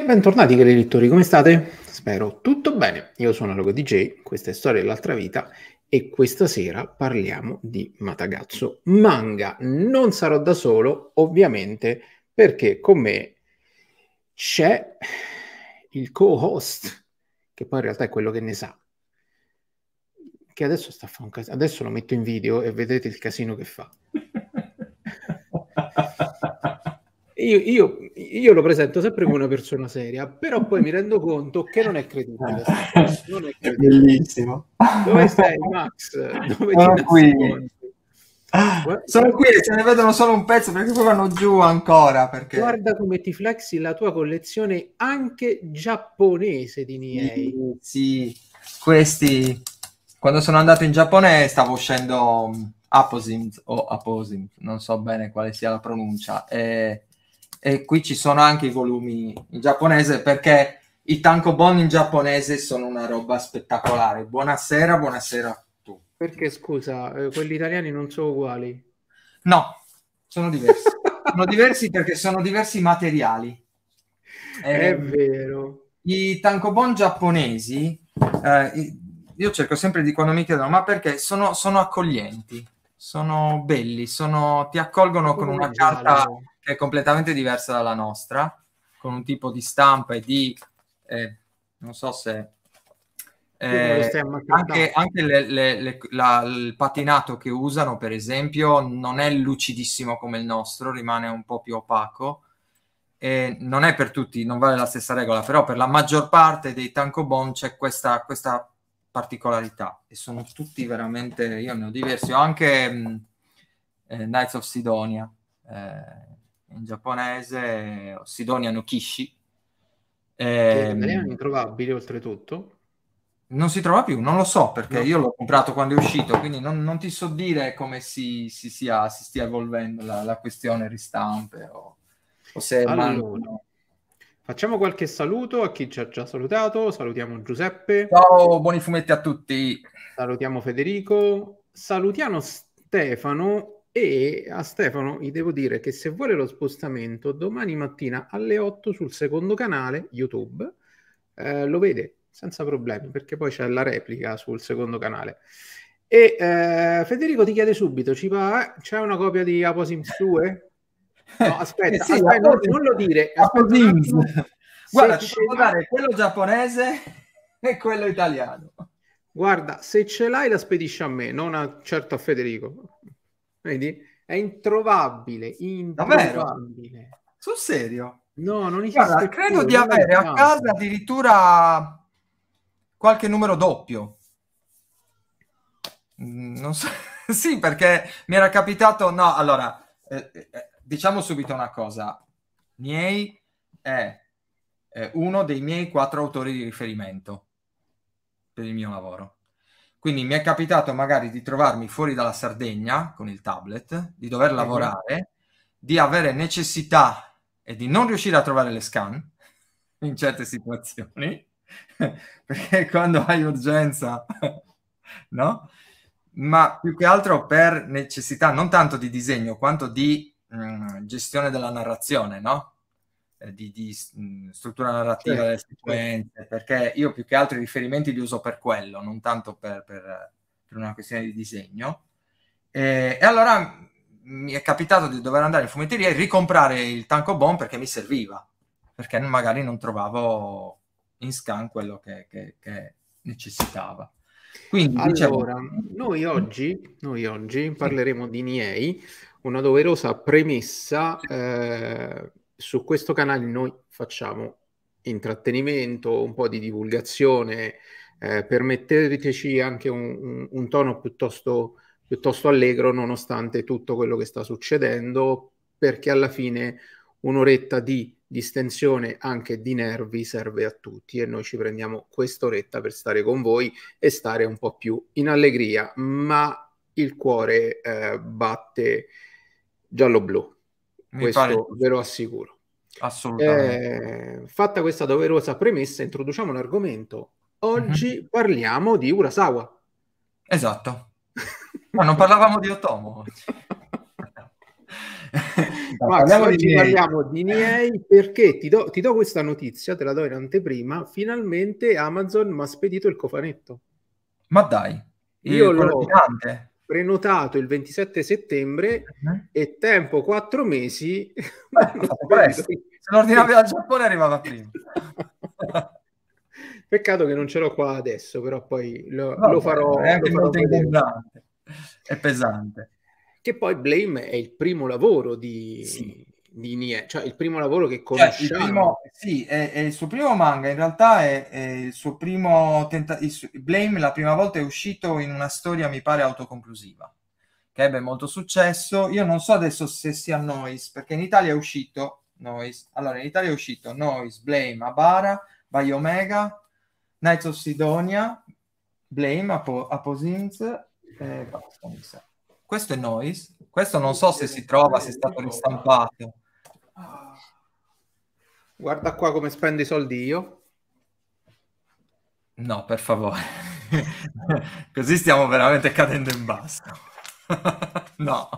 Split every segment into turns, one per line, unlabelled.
e bentornati cari lettori, come state? Spero tutto bene. Io sono Logo DJ, questa è Storia dell'altra vita e questa sera parliamo di Matagazzo Manga. Non sarò da solo, ovviamente, perché con me c'è il co-host, che poi in realtà è quello che ne sa, che adesso sta a fare un casino. Adesso lo metto in video e vedrete il casino che fa. Io, io, io, lo presento sempre come una persona seria, però poi mi rendo conto che non è credibile. Non è, credibile.
è
bellissimo.
Dove stai, Max? Dove sono qui. Sono qui e se ne vedono solo un pezzo perché poi vanno giù ancora. Perché... Guarda come ti flexi la tua collezione anche giapponese di Niei. Sì, sì,
questi quando sono andato in Giappone stavo uscendo mm, Aposim o Aposim, non so bene quale sia la pronuncia. E e qui ci sono anche i volumi in giapponese perché i tankobon in giapponese sono una roba spettacolare. Buonasera, buonasera a
tutti. Perché scusa, eh, quelli italiani non sono uguali?
No, sono diversi. sono diversi perché sono diversi materiali. Eh, È ehm, vero. I tankobon giapponesi, eh, io cerco sempre di quando mi chiedono, ma perché sono, sono accoglienti, sono belli, sono, ti accogliono con una carta che è completamente diversa dalla nostra, con un tipo di stampa e di... Eh, non so se...
Eh, anche,
anche le, le, le, la, il patinato che usano, per esempio, non è lucidissimo come il nostro, rimane un po' più opaco. E non è per tutti, non vale la stessa regola, però per la maggior parte dei tankobon c'è questa, questa particolarità e sono tutti veramente, io ne ho diversi, ho anche mh, mm, eh, Knights of Sidonia, eh, in giapponese Sidonia no Kishi. Eh, che ehm, è introvabile oltretutto. Non si trova più, non lo so perché no. io l'ho comprato quando è uscito, quindi non, non ti so dire come si, si, sia, si stia evolvendo la, la, questione
ristampe o, o se allora, mangano... Facciamo qualche saluto a chi ci ha già salutato, salutiamo Giuseppe. Ciao, buoni fumetti a tutti. Salutiamo Federico, salutiamo Stefano e a Stefano gli devo dire che se vuole lo spostamento, domani mattina alle 8 sul secondo canale YouTube eh, lo vede senza problemi, perché poi c'è la replica sul secondo canale. E eh, Federico ti chiede subito, ci va, eh? c'è una copia di Aposims 2? No, aspetta, eh sì, aspetta non, non, lo dire. Aposims. Guarda, ti posso dare quello giapponese e quello italiano. Guarda, se ce l'hai la spedisci a me, non a, certo a Federico. Vedi? È introvabile, introvabile.
Davvero?
Sul serio? No, non esiste Guarda, credo più, di avere a casa
addirittura qualche numero doppio. Mm, non so. sì, perché mi era capitato... No, allora, eh, eh, diciamo subito una cosa. Miei è, è uno dei miei quattro autori di riferimento per il mio lavoro. Quindi mi è capitato magari di trovarmi fuori dalla Sardegna con il tablet, di dover lavorare, di avere necessità e di non riuscire a trovare le scan in certe situazioni, perché quando hai urgenza, no? Ma più che altro per necessità non tanto di disegno quanto di mh, mm, gestione della narrazione, no? Eh, di, di struttura narrativa certo. delle sequenze, perché io più che altro i riferimenti li uso per quello, non tanto per, per, per una questione di disegno. E, e, allora mi è capitato di dover andare in fumetteria e ricomprare il Tanco Bon perché mi serviva, perché magari non trovavo in scan quello che, che, che necessitava. Quindi, allora, dicevo...
noi, oggi, noi oggi parleremo di NIEI, una doverosa premessa eh, su questo canale noi facciamo intrattenimento, un po' di divulgazione, eh, permetteteci anche un, un, un tono piuttosto, piuttosto, allegro nonostante tutto quello che sta succedendo, perché alla fine un'oretta di distensione anche di nervi serve a tutti e noi ci prendiamo quest'oretta per stare con voi e stare un po' più in allegria, ma il cuore eh, batte giallo-blu mi Questo pare... ve lo assicuro. Assolutamente. Eh, fatta questa doverosa premessa, introduciamo un argomento. Oggi mm-hmm. parliamo di Urasawa. Esatto.
Ma non parlavamo di Otomo.
Ma parliamo di parliamo di Niei perché ti do, ti do, questa notizia, te la do in anteprima. Finalmente Amazon mi ha spedito il cofanetto. Ma dai, io lo, prenotato il 27 settembre mm-hmm. e tempo quattro mesi. Beh, se
lo ordinavi dal Giappone arrivava prima.
Peccato che non ce l'ho qua adesso, però poi lo, no, lo farò. È anche molto ingombrante, è pesante. Che poi Blame è il primo lavoro di, sì di niente, cioè il primo lavoro che cioè, conosciamo. Cioè, primo,
sì, è, è, il suo primo manga, in realtà è, è il suo primo tentativo, il Blame la prima volta è uscito in una storia mi pare autoconclusiva, che ebbe molto successo. Io non so adesso se sia Noise, perché in Italia è uscito Noise. Allora, in Italia è uscito Noise, Blame, Abara, By Omega, Knights of Sidonia, Blame, Apo- Aposins e eh, basta, Questo è Noise, questo non so se si trova, se è stato ristampato.
Guarda qua come spendo i soldi io.
No, per favore. Così stiamo veramente cadendo in basso. no,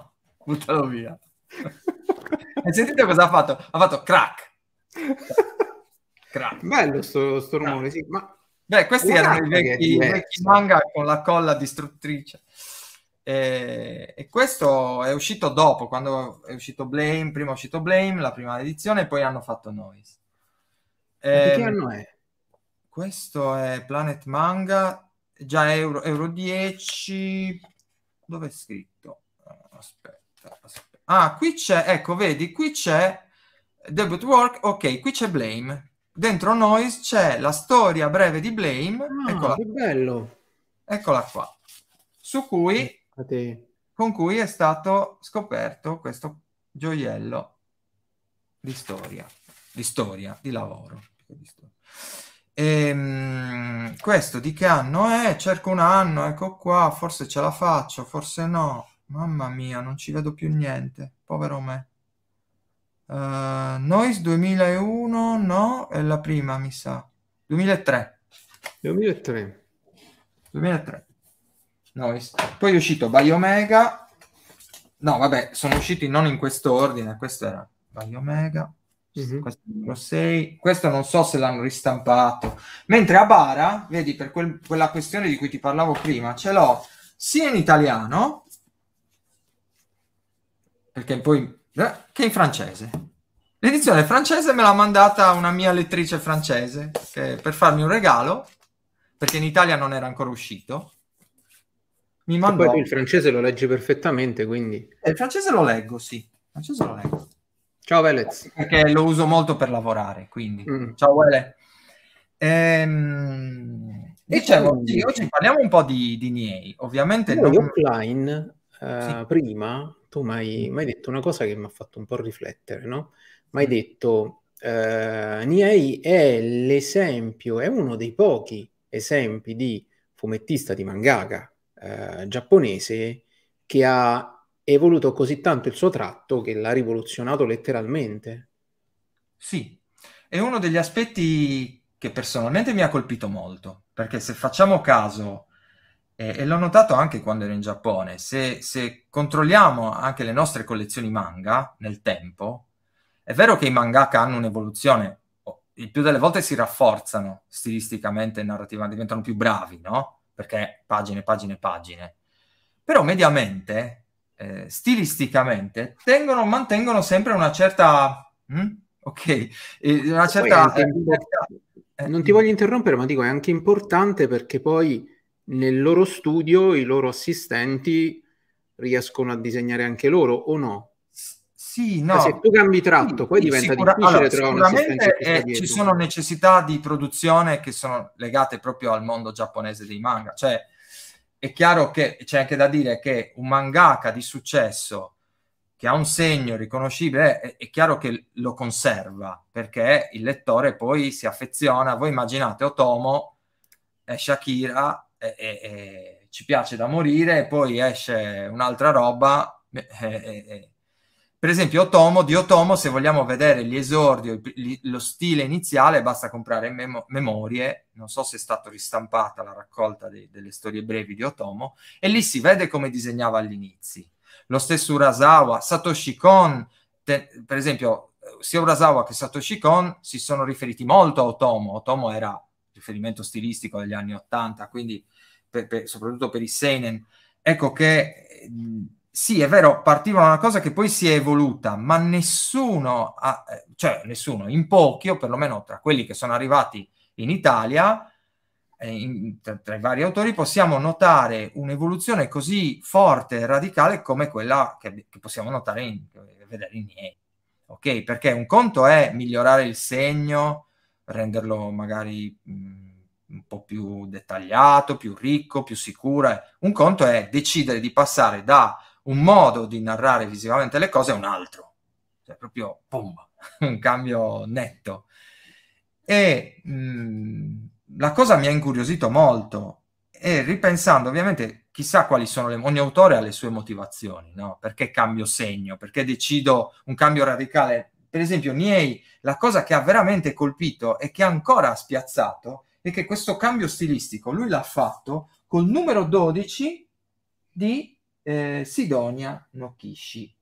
buttalo via.
e sentite cosa ha fatto? Ha fatto crack. crack. Bello sto, sto rumore, sì. Ma... Beh, questi Guarda erano i vecchi, vecchi
manga con la colla distruttrice. E, e, questo è uscito dopo, quando è uscito Blame, prima è uscito Blame, la prima edizione, e poi hanno fatto Noise. E, che ehm, anno è? Questo è Planet Manga, già Euro, Euro 10. Dove è scritto? Eh, aspetta, aspetta. Ah, qui c'è, ecco, vedi, qui c'è Debut Work, ok, qui c'è Blame. Dentro Noise c'è la storia breve di Blame. Ah, eccola, bello! Eccola qua. Su cui eh. Infatti... con cui è stato scoperto questo gioiello di storia, di storia, di lavoro. Di storia. E, ehm, questo di che anno è? Cerco un anno, ecco qua, forse ce la faccio, forse no. Mamma mia, non ci vedo più niente, povero me. Uh, Noise 2001, no, è la prima mi sa. 2003. 2003. 2003. Noise. Poi è uscito Biomega. No, vabbè, sono usciti non in questo ordine. Questo era Biomega. Mm-hmm. Questo, questo non so se l'hanno ristampato. Mentre a Bara, vedi, per quel, quella questione di cui ti parlavo prima, ce l'ho sia in italiano, perché poi, eh, che in francese. L'edizione francese me l'ha mandata una mia lettrice francese che, per farmi un regalo, perché in Italia non era ancora uscito
mi mandò... Poi il francese lo leggi perfettamente, quindi... Eh, il francese lo leggo, sì. Il francese lo leggo. Ciao Velez. Perché lo uso molto per lavorare, quindi... Mm. Ciao Vele.
Ehm... Dicevo, sì, oggi
parliamo un po' di, di NIEI. Ovviamente... Noi non... offline, eh, sì. prima, tu mi hai detto una cosa che mi ha fatto un po' riflettere, no? Mi hai mm. detto, eh, NIEI è l'esempio, è uno dei pochi esempi di fumettista di mangaka eh, giapponese che ha evoluto così tanto il suo tratto che l'ha rivoluzionato letteralmente.
Sì, è uno degli aspetti che personalmente mi ha colpito molto, perché se facciamo caso, eh, e l'ho notato anche quando ero in Giappone, se, se controlliamo anche le nostre collezioni manga nel tempo, è vero che i mangaka hanno un'evoluzione il più delle volte si rafforzano stilisticamente e narrativamente, diventano più bravi, no? perché pagine, pagine, pagine. Però mediamente, eh, stilisticamente, tengono, mantengono sempre una certa...
Mh? Hm? Ok, eh, una certa... Eh, eh, non ti voglio interrompere, ma dico, è anche importante perché poi nel loro studio i loro assistenti riescono a disegnare anche loro o no?
Sì, eh, no. Se tu
cambi tratto, sì, poi diventa sicura, difficile allora, Sicuramente eh, ci
sono necessità di produzione che sono legate proprio al mondo giapponese dei manga. Cioè, è chiaro che c'è anche da dire che un mangaka di successo che ha un segno riconoscibile, è, è, chiaro che lo conserva, perché il lettore poi si affeziona. Voi immaginate Otomo, eh, Shakira, eh, eh, ci piace da morire, e poi esce un'altra roba, e, per esempio, Otomo, di Otomo, se vogliamo vedere gli esordio, lo stile iniziale, basta comprare mem- Memorie, non so se è stata ristampata la raccolta de- delle storie brevi di Otomo, e lì si vede come disegnava all'inizio. Lo stesso Urasawa, Satoshi Kon, te- per esempio, sia Urasawa che Satoshi Kon si sono riferiti molto a Otomo. Otomo era riferimento stilistico degli anni Ottanta, quindi per, per, soprattutto per i Seinen. Ecco che... Mh, sì, è vero, partivano da una cosa che poi si è evoluta, ma nessuno, ha, cioè nessuno, in pochi, o perlomeno tra quelli che sono arrivati in Italia, eh, in, tra, tra, i vari autori, possiamo notare un'evoluzione così forte e radicale come quella che, che possiamo notare in, vedere in Nieri. Ok? Perché un conto è migliorare il segno, renderlo magari mh, mm, un po' più dettagliato, più ricco, più sicuro. Eh. Un conto è decidere di passare da un modo di narrare visivamente le cose è un altro, cioè proprio boom, un cambio netto. E mh, mm, la cosa mi ha incuriosito molto e ripensando ovviamente chissà quali sono le... ogni autore ha le sue motivazioni, no? Perché cambio segno, perché decido un cambio radicale. Per esempio, Niei, la cosa che ha veramente colpito e che ancora ha spiazzato è che questo cambio stilistico lui l'ha fatto col numero 12 di eh, Sidonia Nokishi.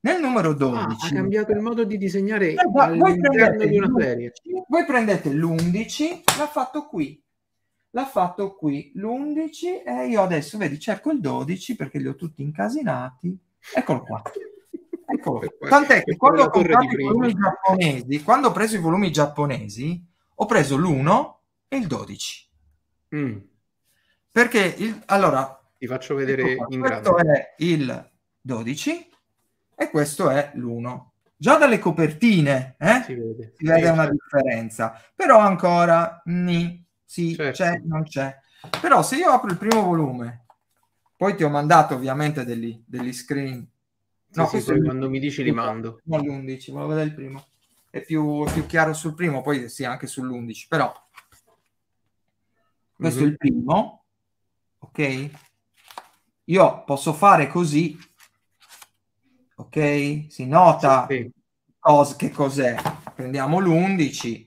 Nel numero 12 ah, ha cambiato il modo di disegnare eh, all'interno di una serie. Voi prendete l'11, l'ha fatto qui. L'ha fatto qui l'11 e io adesso, vedi, cerco il 12 perché li ho tutti incasinati. Eccolo qua. Eccolo. Tant'è che quando ho comprato i volumi giapponesi, quando ho preso i volumi giapponesi, ho preso l'1 e il 12. Mm. Perché, il, allora, ti faccio ecco vedere ecco in grande. è il 12 e questo è l'1. Già dalle copertine eh? si vede, si vede sì, una certo. differenza, però ancora ni, sì, certo. c'è, non c'è. Però se io apro il primo volume, poi ti ho mandato ovviamente degli, degli screen. No, sì, sì, quando mi dici li mando. Non l'11, volevo vedere il primo. È più, più, chiaro sul primo, poi sì, anche sull'11, però questo mm-hmm. è mhm. il primo, ok? Io posso fare così, ok? Si nota sì, sì. Cos che cos'è. Prendiamo l'11.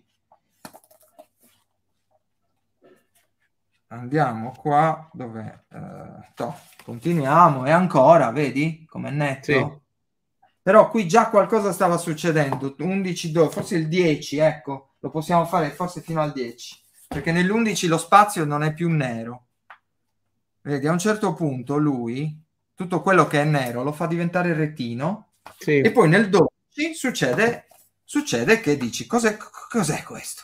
Andiamo qua, dove eh, continuiamo e ancora, vedi com'è netto? Sì. Però qui già qualcosa stava succedendo, 11, 12, forse il 10, ecco, lo possiamo fare forse fino al 10, perché nell'11 lo spazio non è più nero. Vedi, a un certo punto lui, tutto quello che è nero, lo fa diventare retino sì. e poi nel 12 succede, succede che dici, cos'è, cos'è questo?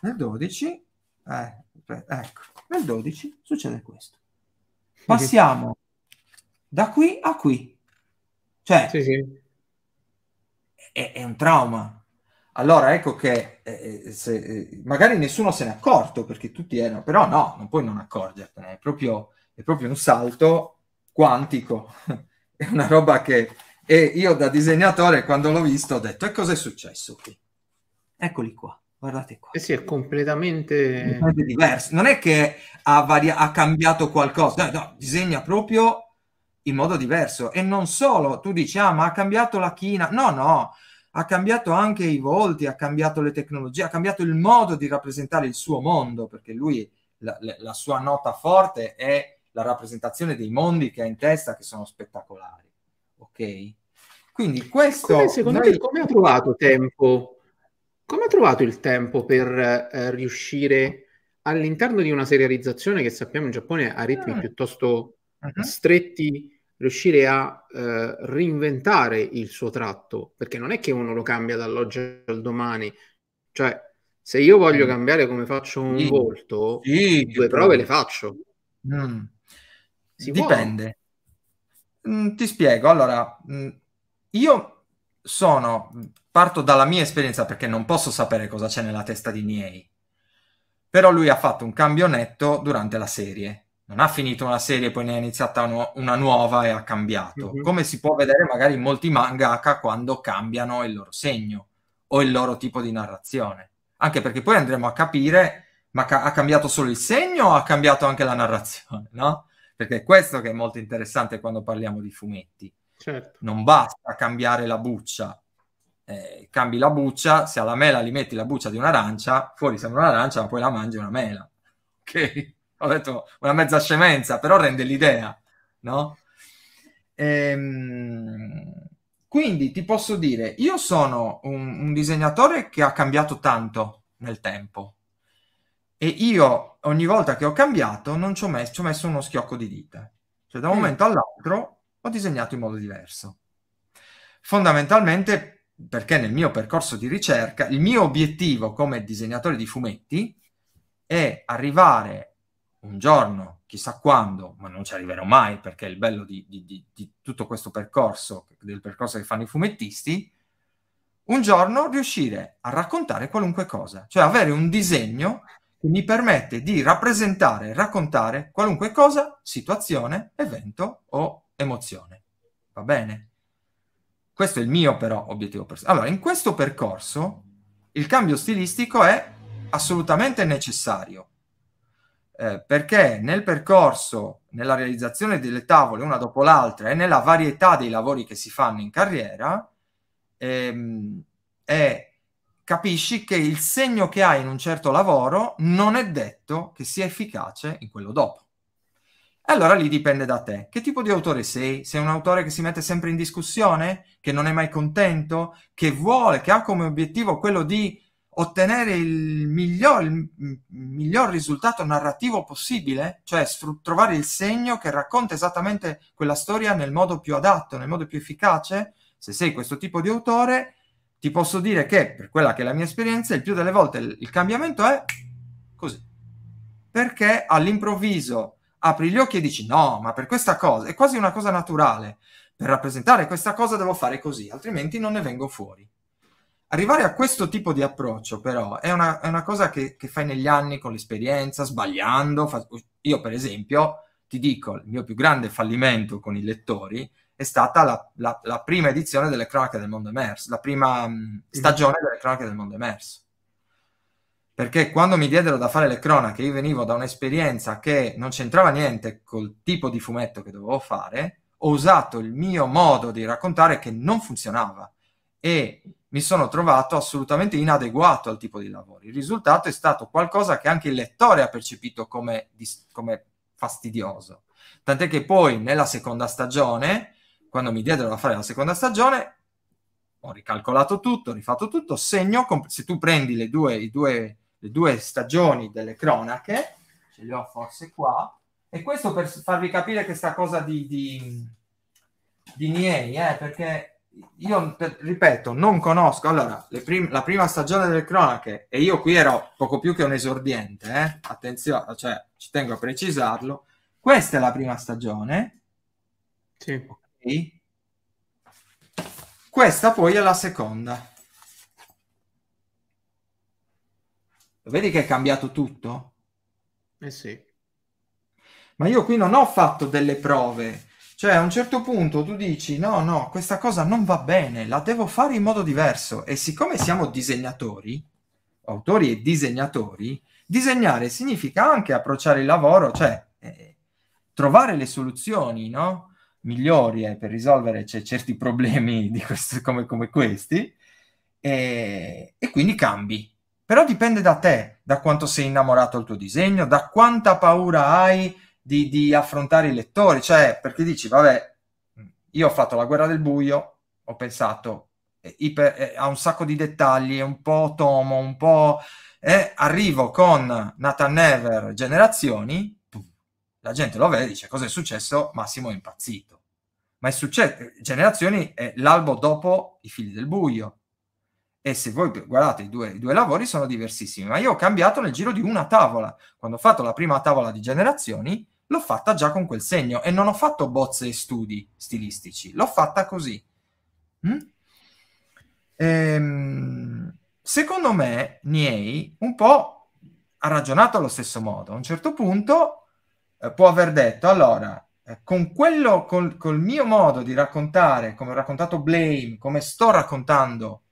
Nel 12, eh, ecco, nel 12 succede questo. Passiamo da qui a qui. Cioè, sì, sì. È, è, un trauma. Allora ecco che eh, eh, se, eh, magari nessuno se n'è accorto perché tutti erano, però no, non puoi non accorgertene, è proprio è proprio un salto quantico, è una roba che e io da disegnatore quando l'ho visto ho detto e cosa è successo qui? Eccoli qua,
guardate qua. Eh sì, è completamente... È
diverso, non è che ha, varia- ha cambiato qualcosa, no, no, disegna proprio in modo diverso e non solo, tu dici ah ma ha cambiato la china, no no, ha cambiato anche i volti, ha cambiato le tecnologie, ha cambiato il modo di rappresentare il suo mondo, perché lui, la, la sua nota forte è la rappresentazione dei mondi che ha in testa che sono spettacolari.
Ok? Quindi questo... Come, secondo noi... te come ha trovato tempo? Come ha trovato il tempo per eh, riuscire all'interno di una serializzazione che sappiamo in Giappone ha ritmi mm. piuttosto uh-huh. stretti, riuscire a eh, reinventare il suo tratto, perché non è che uno lo cambia dall'oggi al domani, cioè se io voglio mm. cambiare come faccio un sì. volto, sì, due prove le faccio. Mm.
Si Dipende. Mm, ti spiego. Allora, mm, io sono, parto dalla mia esperienza perché non posso sapere cosa c'è nella testa di Niei. Però lui ha fatto un cambio netto durante la serie. Non ha finito una serie, poi ne ha iniziata una, una nuova e ha cambiato. Mm-hmm. Come si può vedere magari in molti mangaka quando cambiano il loro segno o il loro tipo di narrazione. Anche perché poi andremo a capire ma ca- ha cambiato solo il segno o ha cambiato anche la narrazione, no? perché è questo che è molto interessante quando parliamo di fumetti. Certo. Non basta cambiare la buccia, eh, cambi la buccia, se alla mela li metti la buccia di un'arancia, fuori sembra un'arancia, ma poi la mangi una mela. Ok? Ho detto una mezza scemenza, però rende l'idea, no? Ehm... Quindi ti posso dire, io sono un, un disegnatore che ha cambiato tanto nel tempo e io ogni volta che ho cambiato non ci ho messo, ci ho messo uno schiocco di dita. Cioè da un mm. momento all'altro ho disegnato in modo diverso. Fondamentalmente perché nel mio percorso di ricerca il mio obiettivo come disegnatore di fumetti è arrivare un giorno, chissà quando, ma non ci arriverò mai perché è il bello di, di, di, di tutto questo percorso, del percorso che fanno i fumettisti, un giorno riuscire a raccontare qualunque cosa, cioè avere un disegno che mi permette di rappresentare e raccontare qualunque cosa, situazione, evento o emozione. Va bene? Questo è il mio però obiettivo personale. Allora, in questo percorso il cambio stilistico è assolutamente necessario. Eh, perché nel percorso, nella realizzazione delle tavole una dopo l'altra e nella varietà dei lavori che si fanno in carriera, ehm, è capisci che il segno che hai in un certo lavoro non è detto che sia efficace in quello dopo. Allora lì dipende da te. Che tipo di autore sei? Sei un autore che si mette sempre in discussione, che non è mai contento, che vuole, che ha come obiettivo quello di ottenere il miglior, il miglior risultato narrativo possibile, cioè sfr- trovare il segno che racconta esattamente quella storia nel modo più adatto, nel modo più efficace. Se sei questo tipo di autore, ti posso dire che per quella che è la mia esperienza, il più delle volte il, il cambiamento è così. Perché all'improvviso apri gli occhi e dici no, ma per questa cosa è quasi una cosa naturale. Per rappresentare questa cosa devo fare così, altrimenti non ne vengo fuori. Arrivare a questo tipo di approccio, però, è una, è una cosa che, che, fai negli anni con l'esperienza, sbagliando. Fa... Io, per esempio, ti dico, il mio più grande fallimento con i lettori è stata la, la, la prima edizione delle cronache del mondo emerso, la prima mm, stagione delle cronache del mondo emerso. Perché quando mi diedero da fare le cronache, io venivo da un'esperienza che non c'entrava niente col tipo di fumetto che dovevo fare, ho usato il mio modo di raccontare che non funzionava e mi sono trovato assolutamente inadeguato al tipo di lavoro. Il risultato è stato qualcosa che anche il lettore ha percepito come, come fastidioso. Tant'è che poi nella seconda stagione quando mi diedero da fare la seconda stagione, ho ricalcolato tutto, ho rifatto tutto, segno, se tu prendi le due, i due, le due stagioni delle cronache, ce le ho forse qua, e questo per farvi capire questa cosa di, di, di Niei, eh, perché io ripeto, non conosco. Allora, le prim- la prima stagione delle cronache, e io qui ero poco più che un esordiente, eh? attenzione, cioè ci tengo a precisarlo. Questa è la prima stagione. Sì. Okay. Questa poi è la seconda. vedi che è cambiato tutto? Eh sì. Ma io qui non ho fatto delle prove. Cioè, a un certo punto tu dici, no, no, questa cosa non va bene, la devo fare in modo diverso. E siccome siamo disegnatori, autori e disegnatori, disegnare significa anche approcciare il lavoro, cioè eh, trovare le soluzioni, no? migliori eh, per risolvere cioè, certi problemi questo, come, come, questi e, e quindi cambi. Però dipende da te, da quanto sei innamorato del tuo disegno, da quanta paura hai di, di, affrontare i lettori, cioè perché dici, vabbè, io ho fatto la guerra del buio, ho pensato, eh, iper, eh, ha un sacco di dettagli, è un po' tomo, un po'... Eh, arrivo con Nathan Never Generazioni, la gente lo vede e dice, cosa è successo? Massimo è impazzito ma è successo, Generazioni è eh, l'albo dopo I figli del buio. E se voi guardate i due, i due lavori sono diversissimi, ma io ho cambiato nel giro di una tavola. Quando ho fatto la prima tavola di Generazioni, l'ho fatta già con quel segno e non ho fatto bozze e studi stilistici, l'ho fatta così. Mm? Ehm, secondo me, Niei un po' ha ragionato allo stesso modo. A un certo punto eh, può aver detto, allora, eh, con quello, col, col, mio modo di raccontare, come ho raccontato Blame, come sto raccontando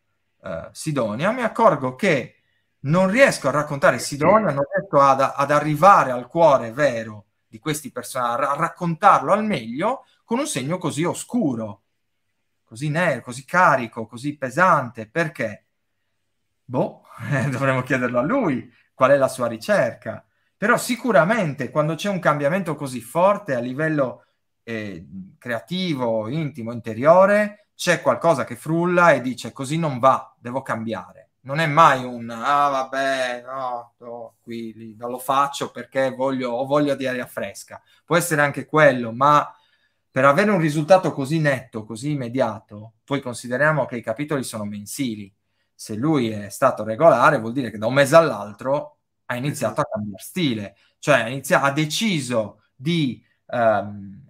eh, Sidonia, mi accorgo che non riesco a raccontare Sidonia, non riesco ad, ad arrivare al cuore vero di questi personaggi, a raccontarlo al meglio con un segno così oscuro, così nero, così carico, così pesante, perché? Boh, dovremmo chiederlo a lui, qual è la sua ricerca. Però sicuramente quando c'è un cambiamento così forte a livello eh, creativo, intimo, interiore, c'è qualcosa che frulla e dice così non va, devo cambiare. Non è mai un ah vabbè, no, no qui lì, non lo faccio perché voglio, ho voglia di aria fresca. Può essere anche quello, ma per avere un risultato così netto, così immediato, poi consideriamo che i capitoli sono mensili. Se lui è stato regolare, vuol dire che da un mese all'altro ha iniziato a cambiare stile, cioè inizia- ha deciso di ehm,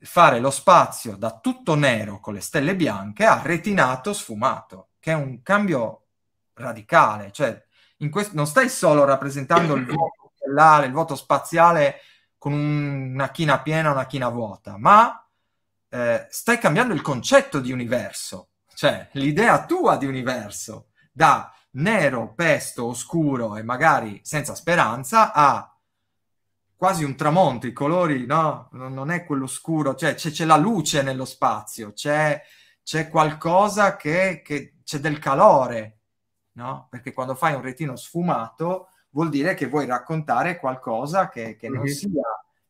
fare lo spazio da tutto nero con le stelle bianche a retinato sfumato, che è un cambio radicale, cioè quest- non stai solo rappresentando il vuoto stellare, il vuoto spaziale con un- una china piena, una china vuota, ma eh, stai cambiando il concetto di universo, cioè l'idea tua di universo da nero, pesto, oscuro e magari senza speranza a quasi un tramonto, i colori, no? Non è quello scuro, cioè c'è, c'è la luce nello spazio, c'è, c'è qualcosa che, che, c'è del calore, no? Perché quando fai un retino sfumato vuol dire che vuoi raccontare qualcosa che, che non mm-hmm. sia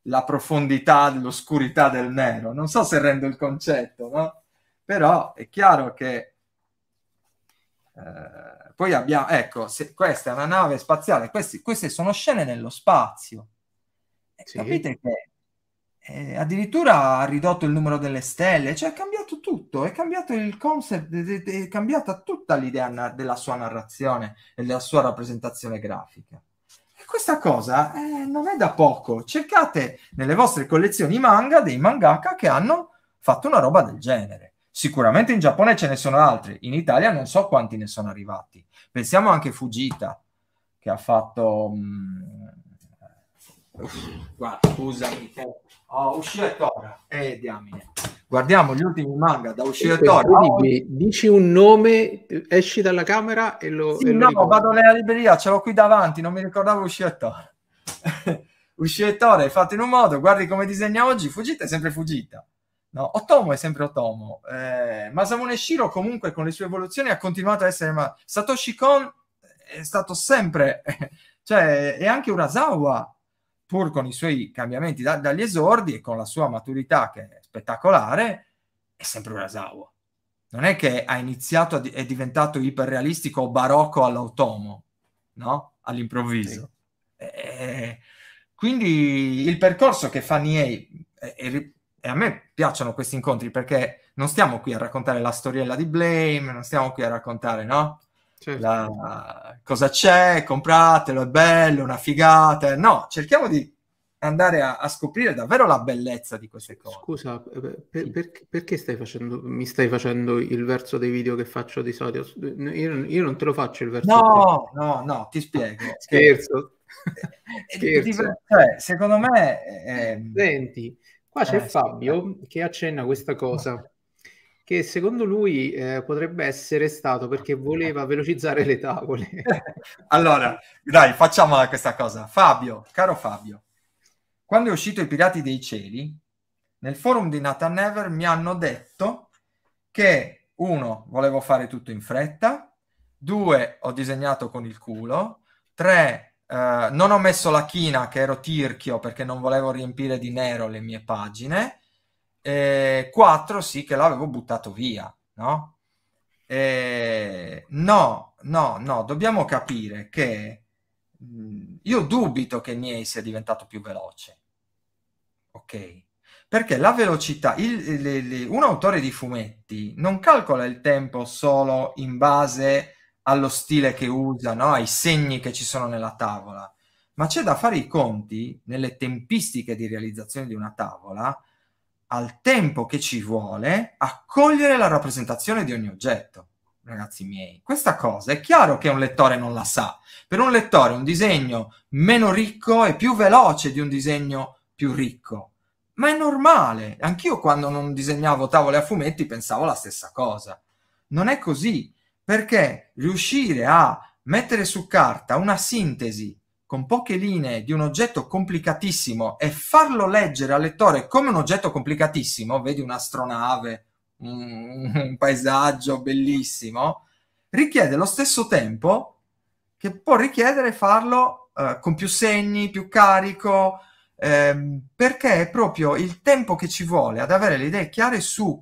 la profondità, l'oscurità del nero. Non so se rendo il concetto, no? Però è chiaro che eh, poi abbiamo, ecco, se, questa è una nave spaziale, questi, queste sono scene nello spazio. Eh, sì. Capite che eh, addirittura ha ridotto il numero delle stelle, cioè è cambiato tutto, è cambiato il concept, è cambiata tutta l'idea na- della sua narrazione e della sua rappresentazione grafica. E questa cosa eh, non è da poco. Cercate nelle vostre collezioni manga dei mangaka che hanno fatto una roba del genere. Sicuramente in Giappone ce ne sono altri, in Italia non so quanti ne sono arrivati. Pensiamo anche a Fujita, che ha fatto... Mm, guarda, scusami, te. Oh, Ushio Tora. Eh, diamine. Guardiamo gli ultimi manga da Ushio eh, Tora. Dimmi, dici un nome, esci dalla camera e lo... Sì, e no, lo vado nella libreria, ce l'ho qui davanti, non mi ricordavo Ushio Tora. Ushio Tora è fatto in un modo, guardi come disegna oggi, Fujita è sempre Fujita No? Otomo è sempre Otomo. Eh, Masamune Shiro comunque con le sue evoluzioni ha continuato a essere... Ma... Satoshi Kon è stato sempre... cioè, e anche Urasawa, pur con i suoi cambiamenti da, dagli esordi e con la sua maturità che è spettacolare, è sempre Urasawa. Non è che ha iniziato, a di- è diventato iperrealistico o barocco all'automo, no? All'improvviso. Sì. E, eh, quindi il percorso che fa Niei, e a me piacciono questi incontri perché non stiamo qui a raccontare la storiella di Blame, non stiamo qui a raccontare, no? Certo. La... cosa c'è, compratelo, è bello, una figata. No, cerchiamo di andare a, a scoprire davvero la bellezza di queste cose.
Scusa, eh, per, per, perché stai facendo, mi stai facendo il verso dei video che faccio di solito? Io, io non te lo faccio il verso.
No, no, no, ti spiego. Scherzo. Eh, eh, Scherzo.
Scherzo. Cioè, secondo me... Eh, Senti, Qua c'è eh, Fabio sì, eh. che accenna questa cosa, che secondo lui eh, potrebbe essere stato perché voleva velocizzare le tavole.
allora, dai, facciamo questa cosa. Fabio, caro Fabio, quando è uscito I Pirati dei Cieli, nel forum di Nathan Never mi hanno detto che, uno, volevo fare tutto in fretta, due, ho disegnato con il culo, tre, eh, non ho messo la china che ero tirchio perché non volevo riempire di nero le mie pagine. E 4 sì che l'avevo buttato via, no? E no, no, no, dobbiamo capire che mm, io dubito che Niei sia diventato più veloce. Ok? Perché la velocità, il, il, il, un autore di fumetti non calcola il tempo solo in base a allo stile che usa, no? ai segni che ci sono nella tavola, ma c'è da fare i conti nelle tempistiche di realizzazione di una tavola al tempo che ci vuole a cogliere la rappresentazione di ogni oggetto. Ragazzi miei, questa cosa è chiaro che un lettore non la sa. Per un lettore un disegno meno ricco è più veloce di un disegno più ricco. Ma è normale. Anch'io quando non disegnavo tavole a fumetti pensavo la stessa cosa. Non è così perché riuscire a mettere su carta una sintesi con poche linee di un oggetto complicatissimo e farlo leggere al lettore come un oggetto complicatissimo, vedi un'astronave, un, un paesaggio bellissimo, richiede lo stesso tempo che può richiedere farlo eh, con più segni, più carico, eh, perché è proprio il tempo che ci vuole ad avere le idee chiare su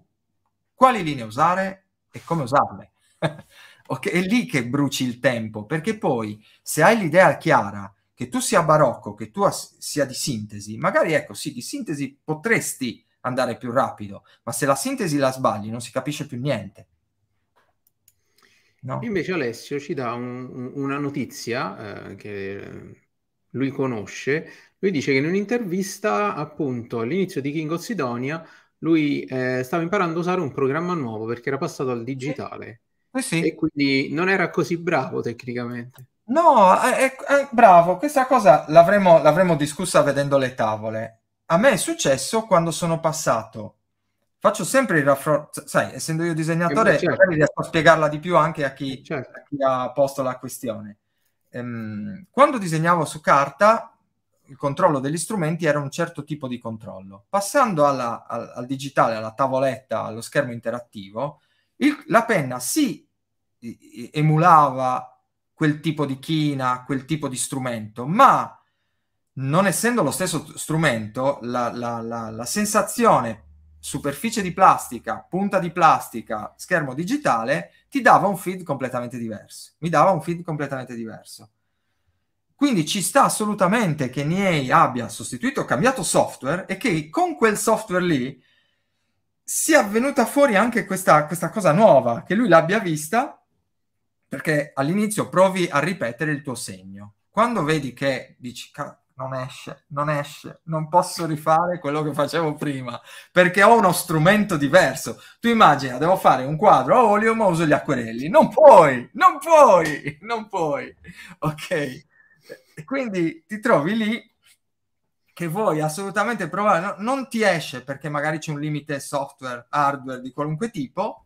quali linee usare e come usarle. okay, è lì che bruci il tempo, perché poi se hai l'idea chiara che tu sia barocco, che tu as- sia di sintesi, magari ecco sì, di sintesi potresti andare più rapido, ma se la sintesi la sbagli non si capisce più niente.
No? Invece Alessio ci dà un, una notizia eh, che lui conosce, lui dice che in un'intervista appunto all'inizio di King of Sidonia lui eh, stava imparando a usare un programma nuovo perché era passato al digitale. Eh sì. E quindi non era così bravo tecnicamente. No, è, eh, è, eh, eh, bravo, questa
cosa l'avremmo, l'avremmo discussa vedendo le tavole. A me è successo quando sono passato faccio sempre il raffronto, sai, essendo io disegnatore, certo. riesco a spiegarla di più anche a chi, certo. a chi ha posto la questione. Ehm, quando disegnavo su carta, il controllo degli strumenti era un certo tipo di controllo. Passando alla, al, al, digitale, alla tavoletta, allo schermo interattivo, il, la penna si emulava quel tipo di china, quel tipo di strumento, ma non essendo lo stesso strumento, la, la, la, la sensazione superficie di plastica, punta di plastica, schermo digitale, ti dava un feed completamente diverso. Mi dava un feed completamente diverso. Quindi ci sta assolutamente che NEI abbia sostituito, cambiato software e che con quel software lì sia venuta fuori anche questa, questa cosa nuova, che lui l'abbia vista perché all'inizio provi a ripetere il tuo segno. Quando vedi che dici, non esce, non esce, non posso rifare quello che facevo prima, perché ho uno strumento diverso. Tu immagina, devo fare un quadro a olio, ma uso gli acquerelli. Non puoi, non puoi, non puoi. Ok? E quindi ti trovi lì che vuoi assolutamente provare, no, non ti esce perché magari c'è un limite software, hardware di qualunque tipo,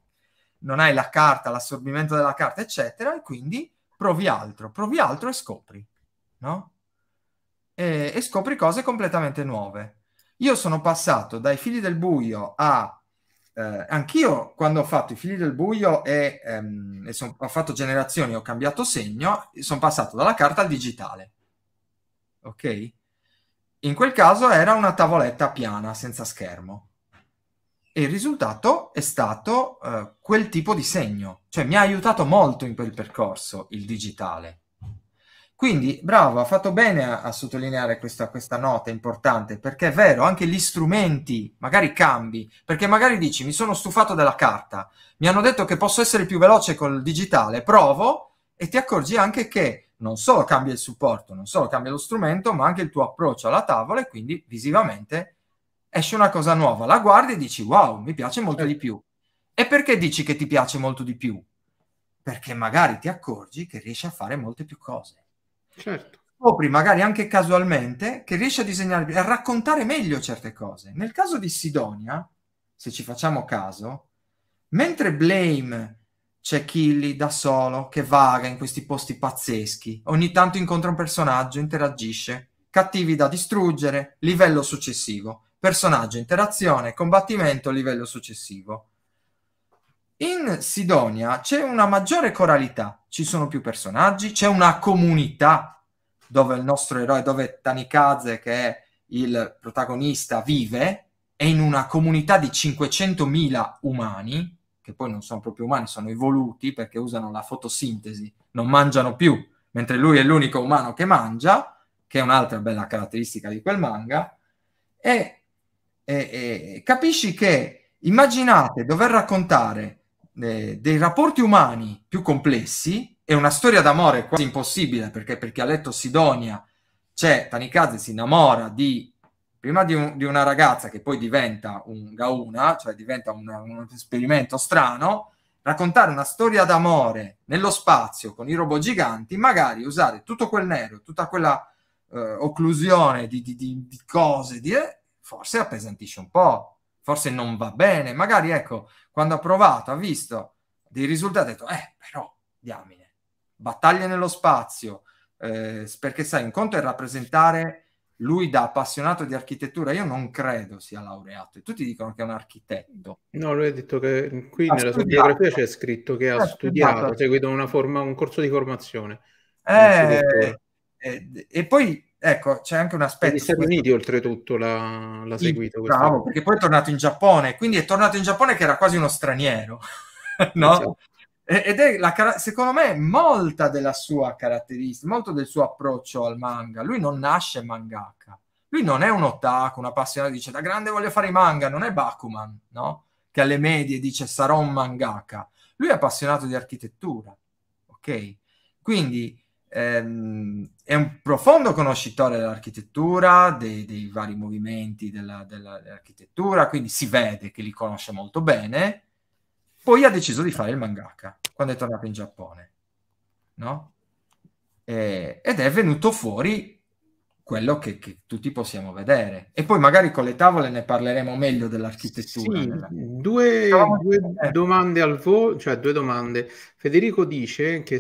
non hai la carta, l'assorbimento della carta, eccetera, e quindi provi altro, provi altro e scopri, no? E, e scopri cose completamente nuove. Io sono passato dai figli del buio a... Eh, anch'io quando ho fatto i figli del buio e, ehm, e son, ho fatto generazioni, ho cambiato segno, sono passato dalla carta al digitale. Ok? In quel caso era una tavoletta piana, senza schermo e il risultato è stato eh, quel tipo di segno, cioè mi ha aiutato molto in quel percorso il digitale. Quindi, bravo, ha fatto bene a, a sottolineare questa, questa, nota importante, perché è vero, anche gli strumenti magari cambi, perché magari dici mi sono stufato della carta, mi hanno detto che posso essere più veloce col digitale, provo e ti accorgi anche che non solo cambia il supporto, non solo cambia lo strumento, ma anche il tuo approccio alla tavola e quindi visivamente esce una cosa nuova, la guardi e dici wow, mi piace molto eh. di certo. più. E perché dici che ti piace molto di più? Perché magari ti accorgi che riesci a fare molte più cose. Certo. Scopri magari anche casualmente che riesci a disegnare, a raccontare meglio certe cose. Nel caso di Sidonia, se ci facciamo caso, mentre Blame c'è Killy da solo che vaga in questi posti pazzeschi, ogni tanto incontra un personaggio, interagisce, cattivi da distruggere, livello successivo personaggio, interazione, combattimento, livello successivo. In Sidonia c'è una maggiore coralità, ci sono più personaggi, c'è una comunità dove il nostro eroe, dove Tanikaze, che è il protagonista, vive, è in una comunità di 500.000 umani, che poi non sono proprio umani, sono evoluti perché usano la fotosintesi, non mangiano più, mentre lui è l'unico umano che mangia, che è un'altra bella caratteristica di quel manga, e eh, eh, capisci che immaginate dover raccontare eh, dei rapporti umani più complessi e una storia d'amore quasi impossibile perché, per chi ha letto Sidonia c'è Tanikaze si innamora di prima di, un, di, una ragazza che poi diventa un gauna, cioè diventa un, un esperimento strano, raccontare una storia d'amore nello spazio con i robot giganti, magari usare tutto quel nero, tutta quella eh, occlusione di, di, di cose, di, eh, forse appesantisce un po', forse non va bene. Magari, ecco, quando ha provato, ha visto dei risultati, ha detto, eh, però, diamine, battaglie nello spazio, eh, perché sai, un conto è rappresentare lui da appassionato di architettura, io non credo sia laureato, e tutti dicono che
è un architetto. No, lui ha detto che qui ha nella studiato. sua biografia c'è scritto che ha, ha studiato, studiato, ha seguito forma, un corso di formazione. Eh, eh, e, e poi Ecco, c'è anche un aspetto. Negli Stati Uniti, oltretutto, l'ha, l'ha seguito. Bravo, perché poi è tornato in
Giappone, quindi è tornato in Giappone che era quasi uno straniero, no? Esatto. Ed è, la, secondo me, molta della sua caratteristica, molto del suo approccio al manga. Lui non nasce mangaka, lui non è un otaku, un appassionato, dice da grande voglio fare i manga, non è Bakuman, no? Che alle medie dice sarò un mangaka. Lui è appassionato di architettura, ok? Quindi ehm, è un profondo conoscitore dell'architettura, dei, dei vari movimenti della, della, dell'architettura, quindi si vede che li conosce molto bene. Poi ha deciso di fare il mangaka quando è tornato in Giappone, no? E, ed è venuto fuori quello che, che, tutti possiamo vedere. E poi magari con le tavole ne parleremo meglio dell'architettura.
Sì, nella... due, due, eh. domande al volo, cioè due domande. Federico dice che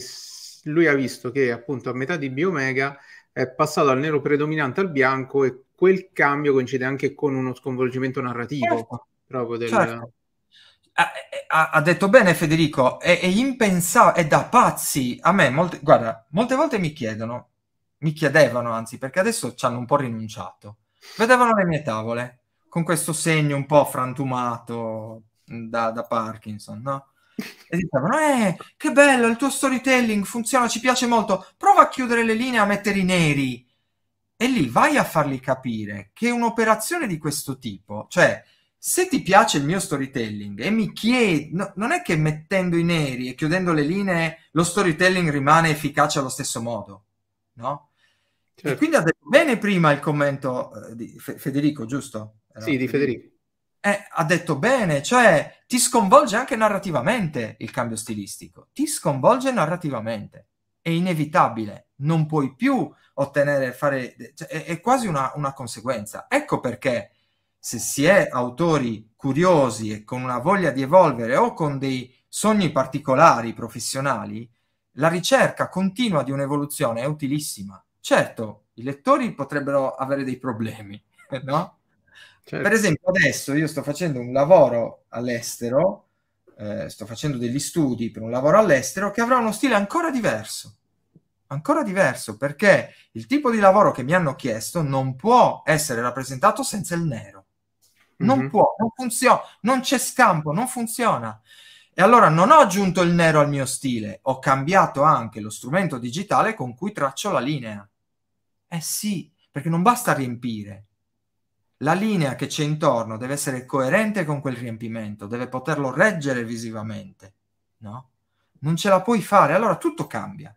lui ha visto che appunto a metà di Biomega è passato dal nero predominante al bianco e quel cambio coincide anche con uno sconvolgimento narrativo certo. proprio del... Certo. Ah, eh, eh, ha, ha, detto bene Federico, è, è impensabile,
è da pazzi. A me, molte, guarda, molte volte mi chiedono, mi chiedevano anzi, perché adesso ci hanno un po' rinunciato. Vedevano le mie tavole con questo segno un po' frantumato mm, da, da Parkinson, no? e dicevano eh che bello il tuo storytelling funziona ci piace molto prova a chiudere le linee a mettere i neri e lì vai a fargli capire che un'operazione di questo tipo cioè se ti piace il mio storytelling e mi chiedi no, non è che mettendo i neri e chiudendo le linee lo storytelling rimane efficace allo stesso modo no? Certo. e quindi ha detto bene prima il commento eh, di Federico giusto? Era sì di Federico eh, ha detto bene, cioè ti sconvolge anche narrativamente il cambio stilistico, ti sconvolge narrativamente, è inevitabile, non puoi più ottenere, fare, cioè, è, è, quasi una, una conseguenza. Ecco perché se si è autori curiosi e con una voglia di evolvere o con dei sogni particolari professionali, la ricerca continua di un'evoluzione è utilissima. Certo, i lettori potrebbero avere dei problemi, no? Certo. Per esempio, adesso io sto facendo un lavoro all'estero, eh, sto facendo degli studi per un lavoro all'estero che avrà uno stile ancora diverso. Ancora diverso perché il tipo di lavoro che mi hanno chiesto non può essere rappresentato senza il nero. Non mm-hmm. può, non funziona, non c'è scampo, non funziona. E allora non ho aggiunto il nero al mio stile, ho cambiato anche lo strumento digitale con cui traccio la linea. Eh sì, perché non basta riempire, la linea che c'è intorno deve essere coerente con quel riempimento, deve poterlo reggere visivamente, no? Non ce la puoi
fare, allora tutto cambia.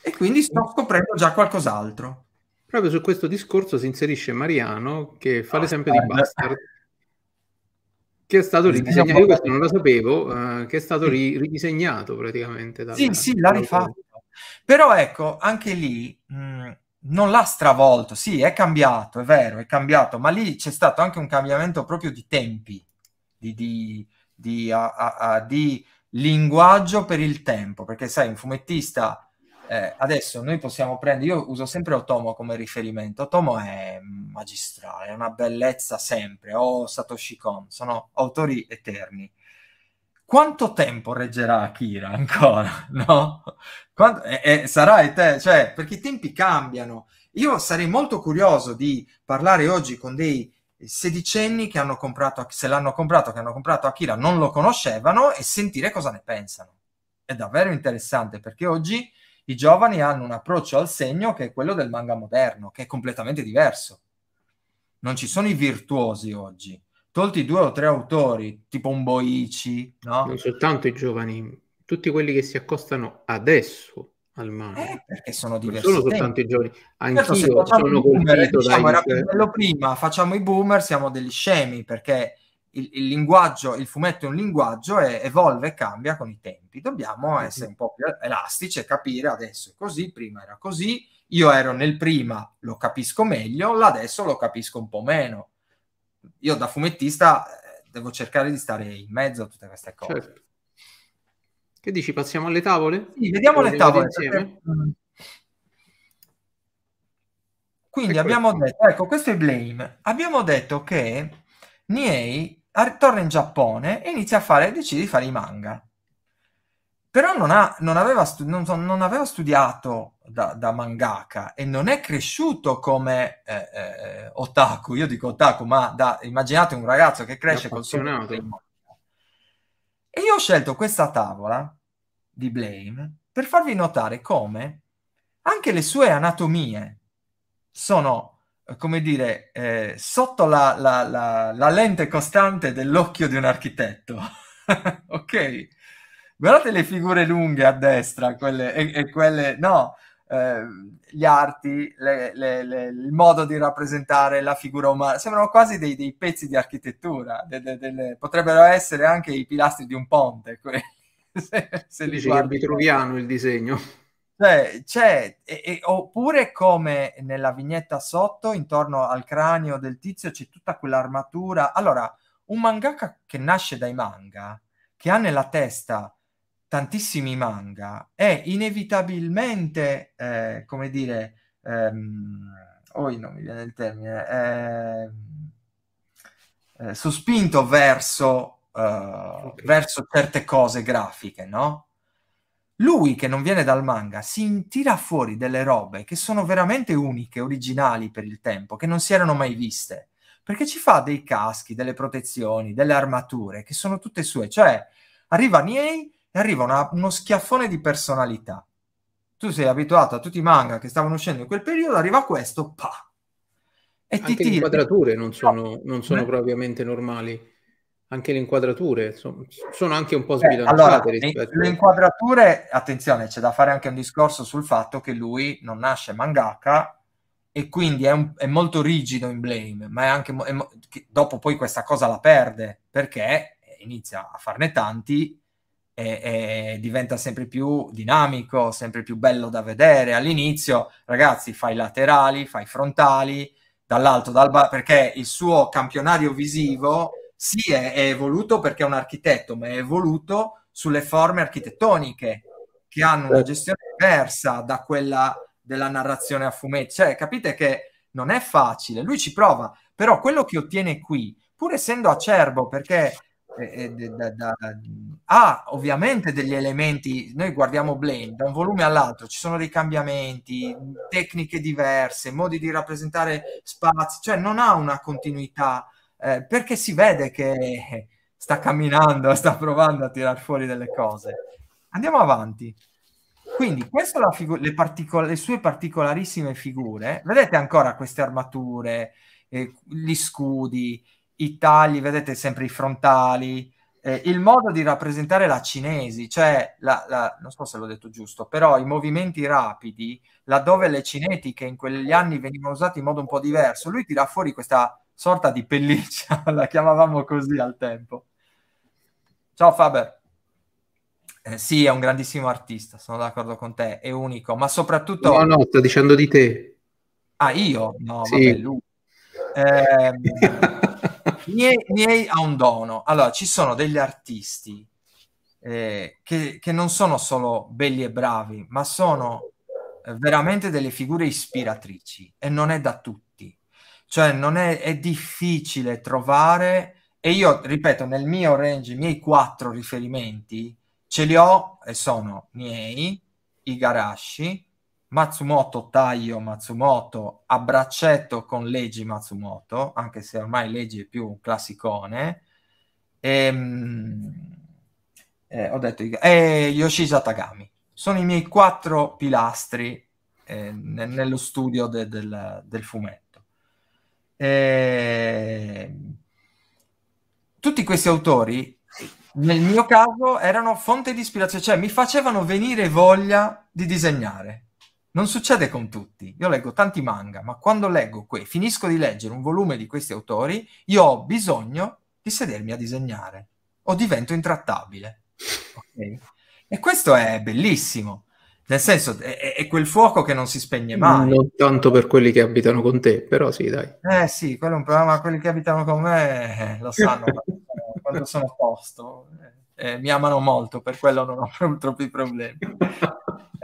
E quindi sto mm. scoprendo già qualcos'altro. Proprio su questo discorso si inserisce Mariano che fa oh, l'esempio di eh, Bastard. Che è stato ridisegnato, io questo non lo sapevo, uh, che è stato ri- ridisegnato praticamente. Dalla, sì, sì, l'ha rifatto.
Però ecco, anche lì mh, mm, non l'ha stravolto, sì, è cambiato, è vero, è cambiato, ma lì c'è stato anche un cambiamento proprio di tempi, di, di, di, a, a, a, di linguaggio per il tempo, perché sai, un fumettista, eh, adesso noi possiamo prendere, io uso sempre Otomo come riferimento, Otomo è magistrale, è una bellezza sempre, o Satoshi Kon, sono autori eterni quanto tempo reggerà Akira ancora, no? Quanto, e, e sarai te, cioè, perché i tempi cambiano. Io sarei molto curioso di parlare oggi con dei sedicenni che hanno comprato, se l'hanno comprato, che hanno comprato Akira, non lo conoscevano e sentire cosa ne pensano. È davvero interessante perché oggi i giovani hanno un approccio al segno che è quello del manga moderno, che è completamente diverso. Non ci sono i virtuosi oggi, tolti due
o tre autori, tipo un Boici, no? Non soltanto i giovani, tutti quelli che si accostano adesso al mare. Eh, perché sono diversi. Non sono soltanto i giovani, anch'io certo, sono i boomer, diciamo, era più
bello prima, facciamo i boomer, siamo degli scemi, perché il, il linguaggio, il fumetto è un linguaggio e evolve e cambia con i tempi. Dobbiamo mm-hmm. essere un po' più elastici e capire adesso è così, prima era così, io ero nel prima, lo capisco meglio, l'adesso lo capisco un po' meno io da fumettista eh, devo cercare di stare in mezzo a tutte queste cose. Certo. Che dici, passiamo alle tavole? Sì, vediamo le tavole. Insieme. Quindi ecco abbiamo detto, ecco, questo è Blame. Abbiamo detto che Niei torna in Giappone e inizia a fare, decide di fare i manga però non, ha, non, aveva, stu- non, so, non aveva, studiato da, da, mangaka e non è cresciuto come eh, eh, otaku. Io dico otaku, ma da, immaginate un ragazzo che cresce col suo E io ho scelto questa tavola di Blame per farvi notare come anche le sue anatomie sono, eh, come dire, eh, sotto la, la, la, la lente costante dell'occhio di un architetto. ok? guardate le figure lunghe a destra quelle, e, e quelle no eh, gli arti le, le, le, il modo di rappresentare la figura umana sembrano quasi dei, dei pezzi di architettura de, de, de, potrebbero essere anche i pilastri di un ponte se, se li guardi vitruviano
il disegno
cioè, c'è, e, e, oppure come nella vignetta sotto, intorno al cranio del tizio, c'è tutta quell'armatura. Allora, un mangaka che nasce dai manga, che ha nella testa tantissimi manga è inevitabilmente, eh, come dire, ehm, oh, non mi viene il termine, ehm, eh, sospinto verso, eh, okay. verso certe cose grafiche, no? Lui che non viene dal manga si tira fuori delle robe che sono veramente uniche, originali per il tempo, che non si erano mai viste, perché ci fa dei caschi, delle protezioni, delle armature che sono tutte sue, cioè arriva Niei e arriva una, uno schiaffone di personalità. Tu sei abituato a tutti i manga che stavano uscendo in quel periodo, arriva questo,
pa! E Anche ti tira. le inquadrature non sono, non sono eh. propriamente normali anche le inquadrature sono, sono, anche un po' eh, sbilanciate. Eh, allora, le,
le inquadrature, attenzione, c'è da fare anche un discorso sul fatto che lui non nasce mangaka e quindi è, un, è molto rigido in Blame, ma è anche è, dopo poi questa cosa la perde perché inizia a farne tanti e, e, diventa sempre più dinamico, sempre più bello da vedere. All'inizio, ragazzi, fai laterali, fai frontali, dall'alto, dal basso, perché il suo campionario visivo sì è, è, evoluto perché è un architetto, ma è evoluto sulle forme architettoniche che hanno una certo. gestione diversa da quella della narrazione a fumetti. Cioè, capite che non è facile, lui ci prova, però quello che ottiene qui, pur essendo acerbo, perché eh, da, da, ha ah, ovviamente degli elementi, noi guardiamo Blaine da un volume all'altro, ci sono dei cambiamenti, tecniche diverse, modi di rappresentare spazi, cioè non ha una continuità eh, perché si vede che sta camminando, sta provando a tirar fuori delle cose. Andiamo avanti. Quindi, queste sono figu- le, particol- le, sue particolarissime figure. Vedete ancora queste armature, eh, gli scudi, i tagli, vedete sempre i frontali, eh, il modo di rappresentare la cinesi, cioè, la, la, non so se l'ho detto giusto, però i movimenti rapidi, laddove le cinetiche in quegli anni venivano usate in modo un po' diverso, lui tira fuori questa sorta di pelliccia, la chiamavamo così al tempo. Ciao Faber. Eh, sì, è un grandissimo artista, sono d'accordo con te, è unico, ma soprattutto... No, no,
sto dicendo di te.
Ah, io? No, sì. vabbè, lui. Eh, miei, miei ha un dono. Allora, ci sono degli artisti eh, che, che, non sono solo belli e bravi, ma sono eh, veramente delle figure ispiratrici e non è da tutti. Cioè, non è, è difficile trovare, e io ripeto, nel mio range, i miei quattro riferimenti ce li ho e sono miei, i Igarashi, Matsumoto Taio Matsumoto a braccetto con Leggi Matsumoto, anche se ormai Leggi è più un classicone. E, ehm, eh, ho detto, e Yoshisa Tagami. Sono i miei quattro pilastri eh, ne, nello studio de, del, del, fumetto. E, ehm, tutti questi autori, nel mio caso, erano fonte di ispirazione, cioè mi facevano venire voglia di disegnare non succede con tutti. Io leggo tanti manga, ma quando leggo qui, finisco di leggere un volume di questi autori, io ho bisogno di sedermi a disegnare o divento intrattabile. Okay? E questo è
bellissimo.
Nel senso, è, è, quel fuoco che non si spegne mai.
Non tanto per quelli che abitano con te, però sì, dai.
Eh sì, quello è un problema. Quelli che abitano con me eh, lo sanno quando sono a posto. Eh, mi amano molto, per quello non ho troppi problemi.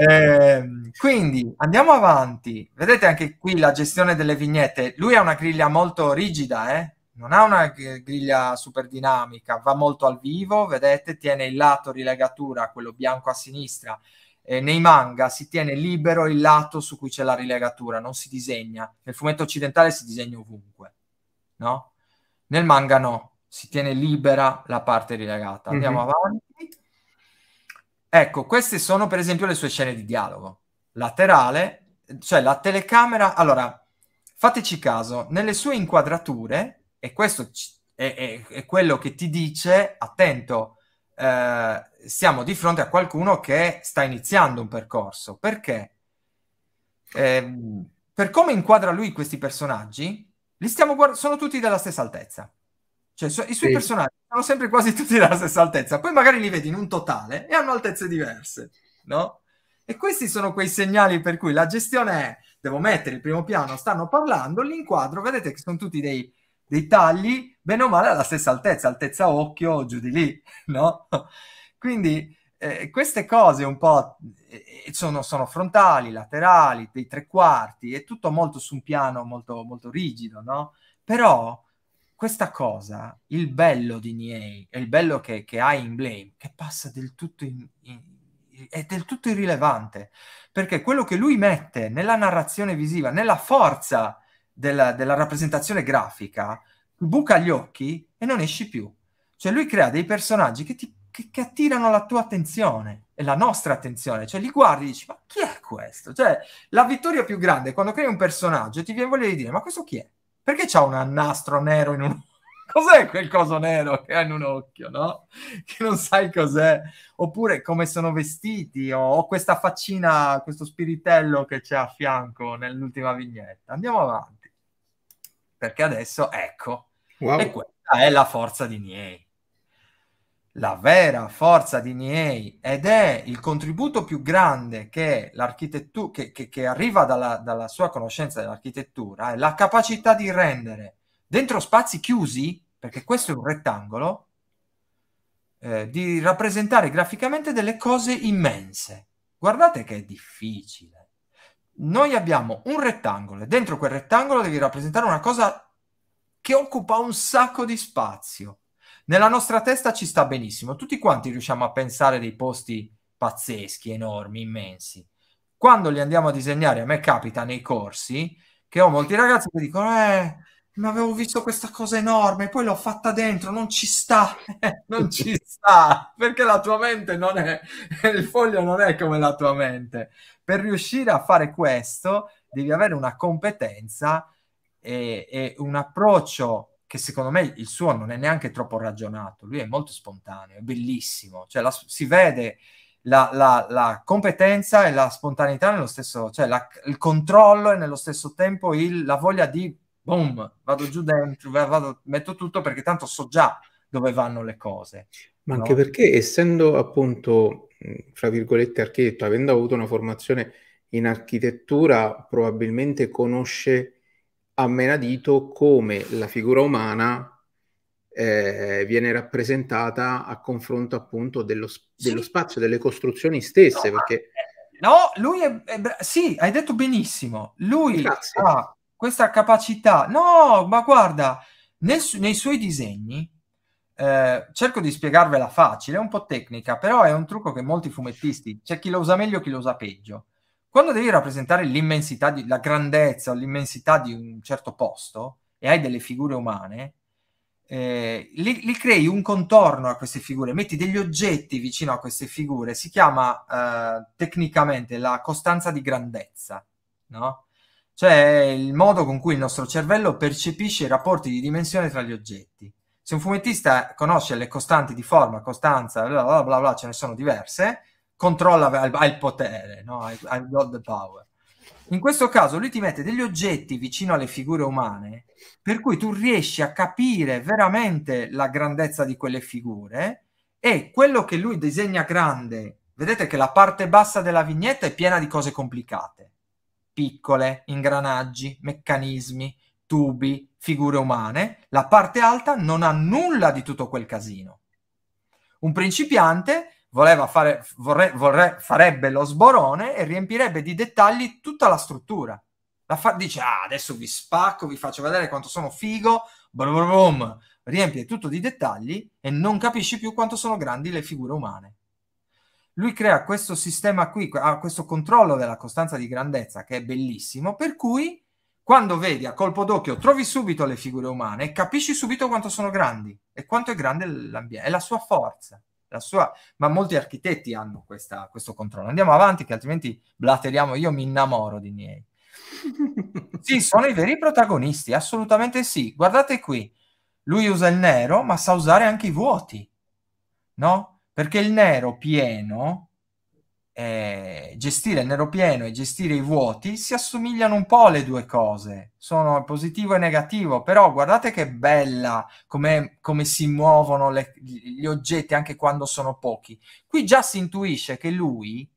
Eh, quindi andiamo avanti. Vedete anche qui la gestione delle vignette. Lui ha una griglia molto rigida, eh? non ha una griglia super dinamica, va molto al vivo. Vedete, tiene il lato rilegatura, quello bianco a sinistra. Eh, nei manga si tiene libero il lato su cui c'è la rilegatura, non si disegna. Nel fumetto occidentale si disegna ovunque, no? Nel manga no, si tiene libera la parte rilegata. Andiamo mm-hmm. avanti. Ecco, queste sono per esempio le sue scene di dialogo. Laterale, cioè la telecamera... Allora, fateci caso, nelle sue inquadrature, e questo è, è, è quello che ti dice, attento, eh, siamo di fronte a qualcuno che sta iniziando un percorso. Perché? Eh, per come inquadra lui questi personaggi, li stiamo guard- sono tutti della stessa altezza. Cioè, i suoi sì. personaggi sono sempre quasi tutti della stessa altezza, poi magari li vedi in un totale e hanno altezze diverse, no? E questi sono quei segnali per cui la gestione è, devo mettere il primo piano, stanno parlando, l'inquadro, vedete che sono tutti dei, dei tagli, bene o male alla stessa altezza, altezza occhio, giù di lì, no? Quindi eh, queste cose un po' eh, eh, sono, sono, frontali, laterali, dei tre quarti, è tutto molto su un piano molto, molto rigido, no? Però questa cosa, il bello di Niei, e il bello che, che ha in Blame, che passa del tutto in, in, è del tutto irrilevante, perché quello che lui mette nella narrazione visiva, nella forza della, della rappresentazione grafica, buca gli occhi e non esci più. Cioè lui crea dei personaggi che, ti, che, che attirano la tua attenzione e la nostra attenzione, cioè li guardi e dici ma chi è questo? Cioè la vittoria più grande quando crei un personaggio ti viene voglia di dire ma questo chi è? perché c'ha un nastro nero in un cos'è quel coso nero che ha in un occhio, no? Che non sai cos'è. Oppure come sono vestiti, o, o questa faccina, questo spiritello che c'è a fianco nell'ultima vignetta. Andiamo avanti. Perché adesso, ecco, wow. e questa è la forza di Niei la vera forza di NIEI ed è il contributo più grande che, che, che, che arriva dalla, dalla sua conoscenza dell'architettura, è la capacità di rendere dentro spazi chiusi, perché questo è un rettangolo, eh, di rappresentare graficamente delle cose immense. Guardate che è difficile. Noi abbiamo un rettangolo e dentro quel rettangolo devi rappresentare una cosa che occupa un sacco di spazio nella nostra testa ci sta benissimo. Tutti quanti riusciamo a pensare dei posti pazzeschi, enormi, immensi. Quando li andiamo a disegnare, a me capita nei corsi che ho molti ragazzi che dicono: Eh, ma avevo visto questa cosa enorme, poi l'ho fatta dentro, non ci sta, eh, non ci sta, perché la tua mente non è, il foglio non è come la tua mente. Per riuscire a fare questo devi avere una competenza e, e un approccio che secondo me il suo non è neanche troppo ragionato, lui è molto spontaneo, è bellissimo, cioè la, si vede la, la, la, competenza e la spontaneità nello stesso, cioè il controllo e nello stesso tempo il, la voglia di boom, vado giù dentro, vado, metto tutto perché tanto so già dove vanno le cose. Ma no? anche
perché essendo appunto, fra virgolette, architetto, avendo avuto una formazione in architettura, probabilmente conosce ha menadito come la figura umana eh, viene rappresentata a confronto appunto dello, dello sì. spazio, delle costruzioni stesse. No, perché... Eh,
no lui è, è bra- sì, hai detto
benissimo. Lui Grazie. ha
questa capacità. No, ma guarda, nel, nei suoi disegni, eh, cerco di spiegarvela facile, è un po' tecnica, però è un trucco che molti fumettisti, c'è chi lo usa meglio, chi lo usa peggio. Quando devi rappresentare l'immensità, di, la grandezza o l'immensità di un certo posto e hai delle figure umane, eh, li, li, crei un contorno a queste figure, metti degli oggetti vicino a queste figure, si chiama eh, tecnicamente la costanza di grandezza, no? Cioè il modo con cui il nostro cervello percepisce i rapporti di dimensione tra gli oggetti. Se un fumettista conosce le costanti di forma, costanza, bla bla bla, bla ce ne sono diverse, controlla, ha il potere, no? I've got the power. In questo caso lui ti mette degli oggetti vicino alle figure umane, per cui tu riesci a capire veramente la grandezza di quelle figure e quello che lui disegna grande, vedete che la parte bassa della vignetta è piena di cose complicate, piccole, ingranaggi, meccanismi, tubi, figure umane, la parte alta non ha nulla di tutto quel casino. Un principiante voleva fare, vorre, vorre, farebbe lo sborone e riempirebbe di dettagli tutta la struttura. La fa, dice, ah, adesso vi spacco, vi faccio vedere quanto sono figo, brum, riempie tutto di dettagli e non capisci più quanto sono grandi le figure umane. Lui crea questo sistema qui, ha ah, questo controllo della costanza di grandezza che è bellissimo, per cui quando vedi a colpo d'occhio trovi subito le figure umane e capisci subito quanto sono grandi e quanto è grande l'ambiente, è la sua forza la sua, ma molti architetti hanno questa, questo controllo. Andiamo avanti, che altrimenti blateriamo. Io mi innamoro di miei. sì, sono i veri protagonisti, assolutamente sì. Guardate qui, lui usa il nero, ma sa usare anche i vuoti, no? Perché il nero pieno eh, gestire il nero pieno e gestire i vuoti si assomigliano un po' le due cose, sono positivo e negativo, però guardate che bella come, come si muovono le, gli oggetti anche quando sono pochi. Qui già si intuisce che lui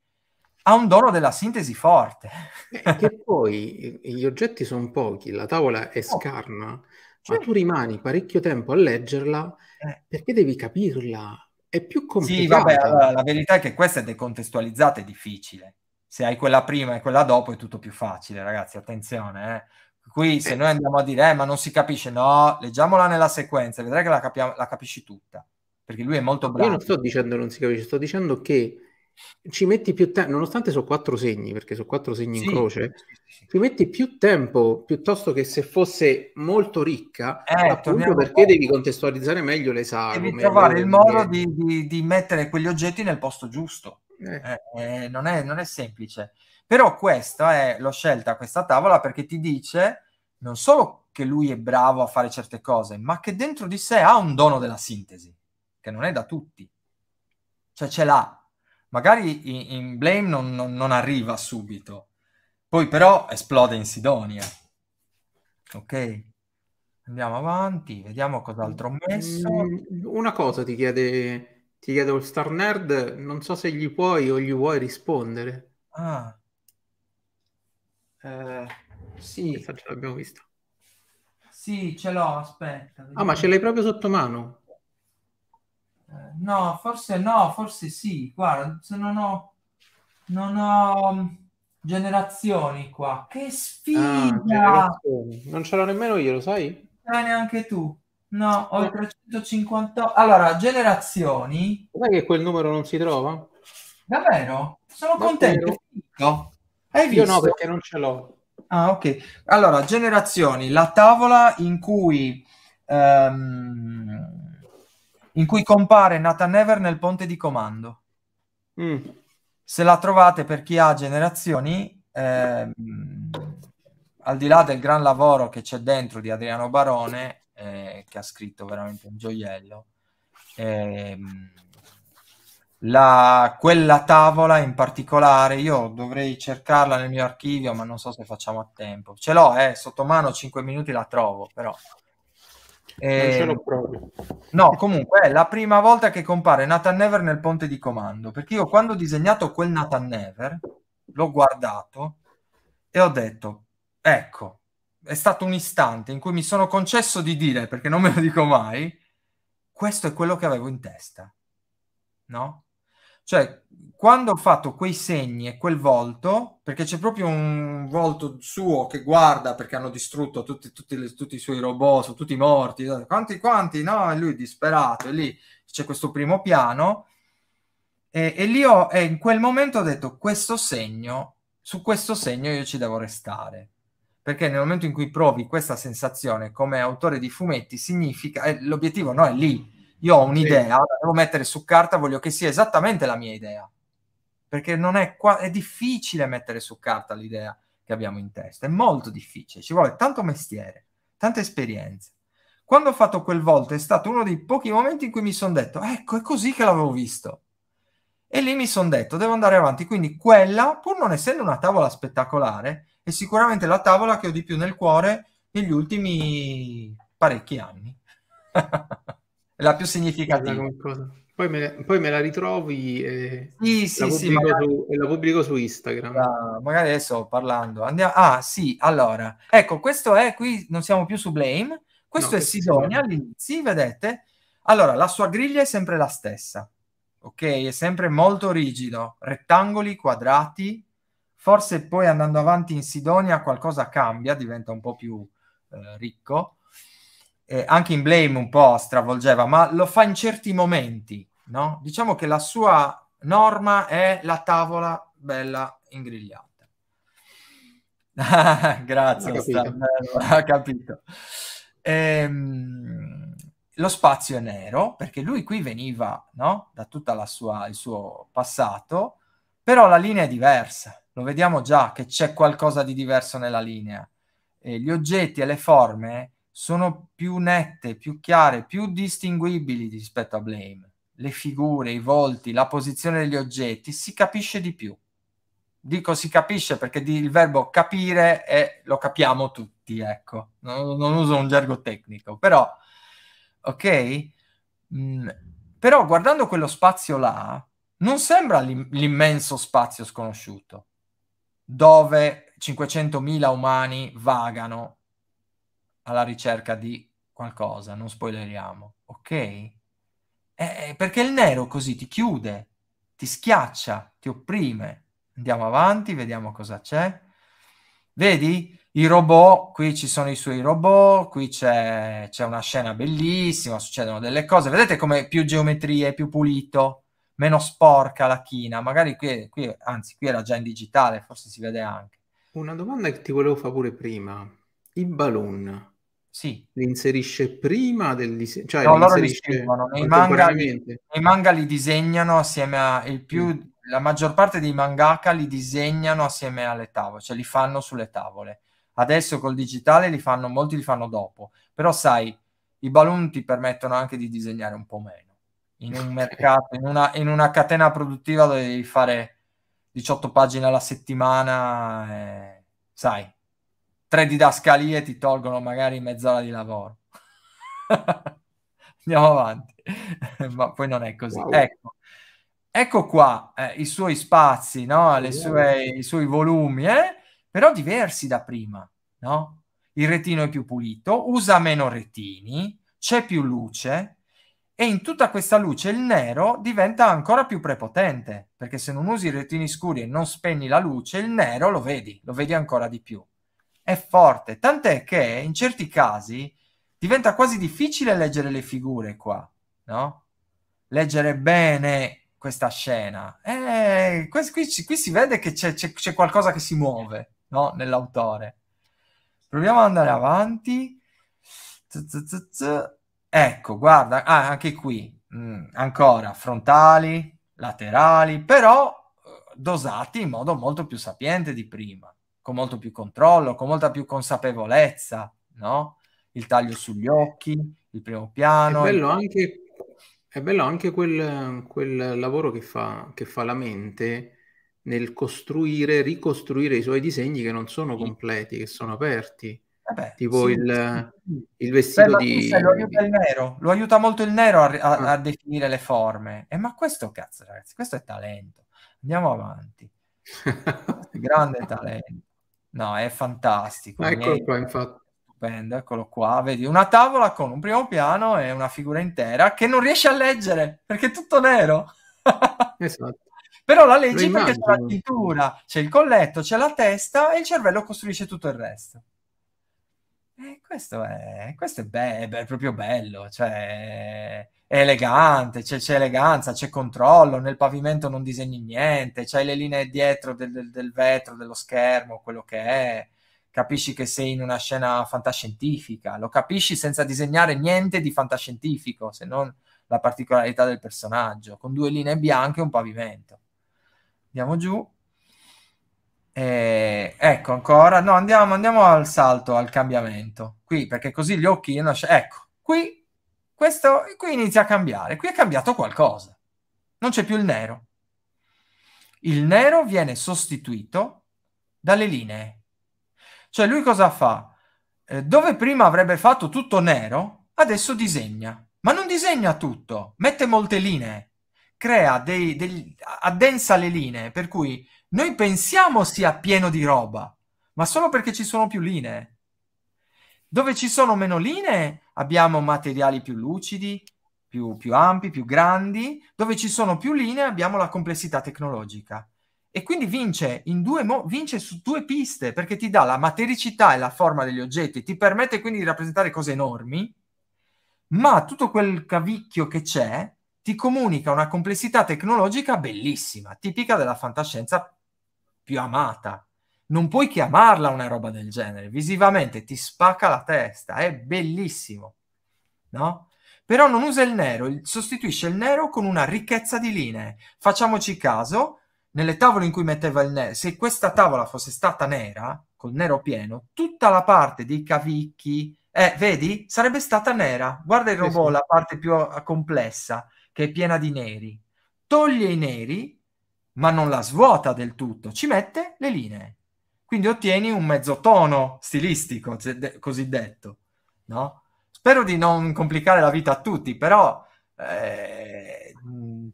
ha un dono della sintesi forte.
che poi eh, gli oggetti sono pochi, la tavola è scarna, oh, ma cioè tu rimani parecchio tempo a leggerla eh. perché devi capirla è più complicato. Sì, vabbè, allora,
la verità è che questa è decontestualizzata, è difficile. Se hai quella prima e quella dopo è tutto più facile, ragazzi, attenzione. Eh. Qui se noi andiamo a dire, eh, ma non si capisce, no, leggiamola nella sequenza, vedrai che la, capiamo, la capisci
tutta, perché lui è molto bravo. Io non sto dicendo non si capisce, sto dicendo che ci metti più tempo, nonostante sono quattro segni, perché sono quattro segni sì, in croce, ci metti più tempo piuttosto che se fosse molto ricca, eh, appunto perché devi contestualizzare meglio le sagome. Devi trovare il modo
di, di, di, mettere quegli oggetti nel posto giusto. Eh. eh. Eh, non, è, non, è, semplice. Però questa è, l'ho scelta questa tavola perché ti dice non solo che lui è bravo a fare certe cose, ma che dentro di sé ha un dono della sintesi, che non è da tutti. Cioè ce l'ha, magari in, in Blame non, non, non, arriva subito, poi però esplode in Sidonia.
Ok, andiamo avanti, vediamo cos'altro ho messo. Mm, una cosa ti chiede, ti chiede All Star Nerd, non so se gli puoi o gli vuoi rispondere. Ah. Eh, sì. L'abbiamo visto. Sì, ce l'ho, aspetta. Vediamo. Ah, ma ce l'hai proprio sotto mano?
no, forse no, forse sì. Guarda, se non ho, non ho mm, generazioni qua. Che
sfida! Ah, non ce l'ho nemmeno io, lo sai? Eh, neanche tu. No, ho eh. no. 350. Allora, generazioni. Sai che quel numero non si trova? Davvero? Sono Davvero?
contento. Hai visto? Io no, perché
non ce l'ho.
Ah, ok. Allora, generazioni, la tavola in cui ehm, in cui compare Nathan Never nel ponte di comando. Mm. Se la trovate per chi ha generazioni, eh, al di là del gran lavoro che c'è dentro di Adriano Barone, eh, che ha scritto veramente un gioiello, eh, la, quella tavola in particolare, io dovrei cercarla nel mio archivio, ma non so se facciamo a tempo. Ce l'ho, eh, sotto mano 5 minuti la trovo, però eh, no, comunque è la prima volta che compare Nathan Never nel ponte di comando, perché io quando ho disegnato quel Nathan Never l'ho guardato e ho detto, ecco, è stato un istante in cui mi sono concesso di dire, perché non me lo dico mai, questo è quello che avevo in testa, no? Cioè, quando ho fatto quei segni e quel volto, perché c'è proprio un volto suo che guarda perché hanno distrutto tutti, tutti, le, tutti i suoi robot, sono tutti morti, eh, quanti quanti, no? E lui è disperato, e lì c'è questo primo piano. E, e lì ho, e in quel momento ho detto, questo segno, su questo segno io ci devo restare perché nel momento in cui provi questa sensazione come autore di fumetti significa eh, l'obiettivo no è lì io ho un'idea sì. la devo mettere su carta voglio che sia esattamente la mia idea perché non è, qua- è difficile mettere su carta l'idea che abbiamo in testa, è molto difficile, ci vuole tanto mestiere, tanta esperienza. Quando ho fatto quel volto è stato uno dei pochi momenti in cui mi sono detto, ecco, è così che l'avevo visto. E lì mi sono detto, devo andare avanti. Quindi quella, pur non essendo una tavola spettacolare, è sicuramente la tavola che ho di più nel cuore
negli ultimi parecchi anni. è la più significativa. Poi me, poi me, la ritrovi e, sì, sì, la, sì, magari... su, e la
pubblico su Instagram. Ah, magari adesso parlando. Andiamo... Ah, sì, allora.
Ecco, questo
è qui, non siamo più su Blame. Questo no, è Sidonia all'inizio, vedete? Allora, la sua griglia è sempre la stessa. Ok, è sempre molto rigido, rettangoli, quadrati. Forse poi andando avanti in Sidonia qualcosa cambia, diventa un po' più eh, ricco eh, anche in Blame un po' stravolgeva, ma lo fa in certi momenti, no? Diciamo che la sua norma è la tavola bella ingrigliata. Grazie, ha capito. Ha capito. Ehm, lo spazio è nero, perché lui qui veniva no? da tutto il suo passato, però la linea è diversa. Lo vediamo già che c'è qualcosa di diverso nella linea. E gli oggetti e le forme sono più nette, più chiare, più distinguibili rispetto a Blame. Le figure, i volti, la posizione degli oggetti, si capisce di più. Dico si capisce perché il verbo capire è, lo capiamo tutti, ecco. Non, non uso un gergo tecnico, però, ok? Mm, però guardando quello spazio là, non sembra l'imm- l'immenso spazio sconosciuto, dove 500.000 umani vagano alla ricerca di qualcosa, non spoileriamo, ok? Eh, eh, perché il nero così ti chiude, ti schiaccia, ti opprime. Andiamo avanti, vediamo cosa c'è. Vedi? I robot, qui ci sono i suoi robot, qui c'è, c'è una scena bellissima, succedono delle cose. Vedete come più geometrie, più pulito, meno sporca la china. Magari qui, qui, anzi, qui era già in digitale, forse si vede anche.
Una domanda che ti volevo fare pure prima. Il balloon, sì. Li inserisce prima del disegno? Cioè no, li loro li scrivono. Nei manga, nei
manga li disegnano assieme a... Il più, mm. La maggior parte dei mangaka li disegnano assieme alle tavole, cioè li fanno sulle tavole. Adesso col digitale li fanno, molti li fanno dopo. Però sai, i balloon ti permettono anche di disegnare un po' meno. In un mercato, in una, in una catena produttiva dove devi fare 18 pagine alla settimana, eh, sai, tre didascalie ti tolgono magari mezz'ora di lavoro. Andiamo avanti, ma poi non è così. Wow. Ecco. ecco. qua eh, i suoi spazi, no? sue, i suoi volumi, eh? però diversi da prima. No? Il retino è più pulito, usa meno retini, c'è più luce e in tutta questa luce il nero diventa ancora più prepotente, perché se non usi i retini scuri e non spegni la luce, il nero lo vedi, lo vedi ancora di più è forte, tant'è che in certi casi diventa quasi difficile leggere le figure qua, no? Leggere bene questa scena. Eh, qui, qui, qui, si vede che c'è, c'è, c'è qualcosa che si muove, no? Nell'autore. Proviamo ad andare avanti. Ecco, guarda, ah, anche qui, mm, ancora, frontali, laterali, però eh, dosati in modo molto più sapiente di prima con molto più controllo, con molta più consapevolezza, no? Il taglio sugli occhi, il primo piano. È bello il...
anche, è bello anche quel, quel lavoro che fa, che fa, la mente nel costruire, ricostruire i suoi disegni che non sono completi, che sono aperti. Vabbè, eh tipo sì, il, sì. il, vestito Beh, di... Lo aiuta, nero, lo aiuta, molto il nero a, a, ah.
a definire le forme. Eh, ma questo cazzo, ragazzi, questo è talento. Andiamo avanti. Grande talento. No, è fantastico. Eccolo qua, infatti. Stupendo, eccolo qua. Vedi, una tavola con un primo piano e una figura intera che non riesci a leggere perché è tutto nero. esatto. Però la leggi Lo perché c'è la tintura, c'è il colletto, c'è la testa e il cervello costruisce tutto il resto. E eh, questo è, questo è, be- è proprio bello. Cioè, è elegante, c'è, c'è, eleganza, c'è controllo, nel pavimento non disegni niente, c'hai le linee dietro del, del, del, vetro, dello schermo, quello che è, capisci che sei in una scena fantascientifica, lo capisci senza disegnare niente di fantascientifico, se non la particolarità del personaggio, con due linee bianche e un pavimento. Andiamo giù. E... ecco ancora, no andiamo, andiamo al salto, al cambiamento, qui perché così gli occhi, ecco, qui questo qui inizia a cambiare, qui è cambiato qualcosa. Non c'è più il nero. Il nero viene sostituito dalle linee. Cioè lui cosa fa? Eh, dove prima avrebbe fatto tutto nero, adesso disegna. Ma non disegna tutto, mette molte linee, crea dei, dei, addensa le linee, per cui noi pensiamo sia pieno di roba, ma solo perché ci sono più linee. Dove ci sono meno linee abbiamo materiali più lucidi, più, più ampi, più grandi. Dove ci sono più linee abbiamo la complessità tecnologica. E quindi vince, due vince su due piste perché ti dà la matericità e la forma degli oggetti, ti permette quindi di rappresentare cose enormi, ma tutto quel cavicchio che c'è ti comunica una complessità tecnologica bellissima, tipica della fantascienza più amata non puoi chiamarla una roba del genere, visivamente ti spacca la testa, è bellissimo, no? Però non usa il nero, sostituisce il nero con una ricchezza di linee. Facciamoci caso, nelle tavole in cui metteva il nero, se questa tavola fosse stata nera, col nero pieno, tutta la parte dei cavicchi, eh, vedi, sarebbe stata nera. Guarda il robot, la parte più eh, complessa, che è piena di neri. Toglie i neri, ma non la svuota del tutto, ci mette le linee. Quindi ottieni un mezzo tono stilistico, cosiddetto, no? Spero di non complicare la vita a tutti, però eh,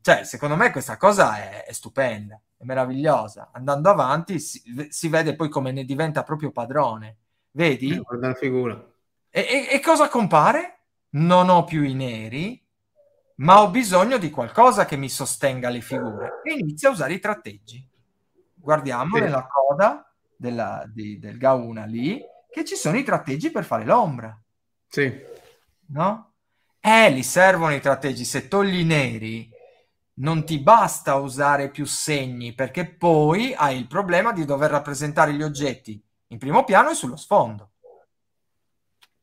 cioè, secondo me questa cosa è, è stupenda, è meravigliosa. Andando avanti si, si, vede poi come ne diventa proprio padrone. Vedi? Eh, guarda la figura. E, e, e, cosa compare? Non ho più i neri, ma ho bisogno di qualcosa che mi sostenga le figure. E inizia a usare i tratteggi. Guardiamo sì. nella coda della, di, del Gauna lì, che ci sono i tratteggi per fare l'ombra. Sì. No? Eh, gli servono i tratteggi. Se togli neri, non ti basta usare più segni, perché poi hai il problema di dover rappresentare gli oggetti in primo piano e sullo sfondo.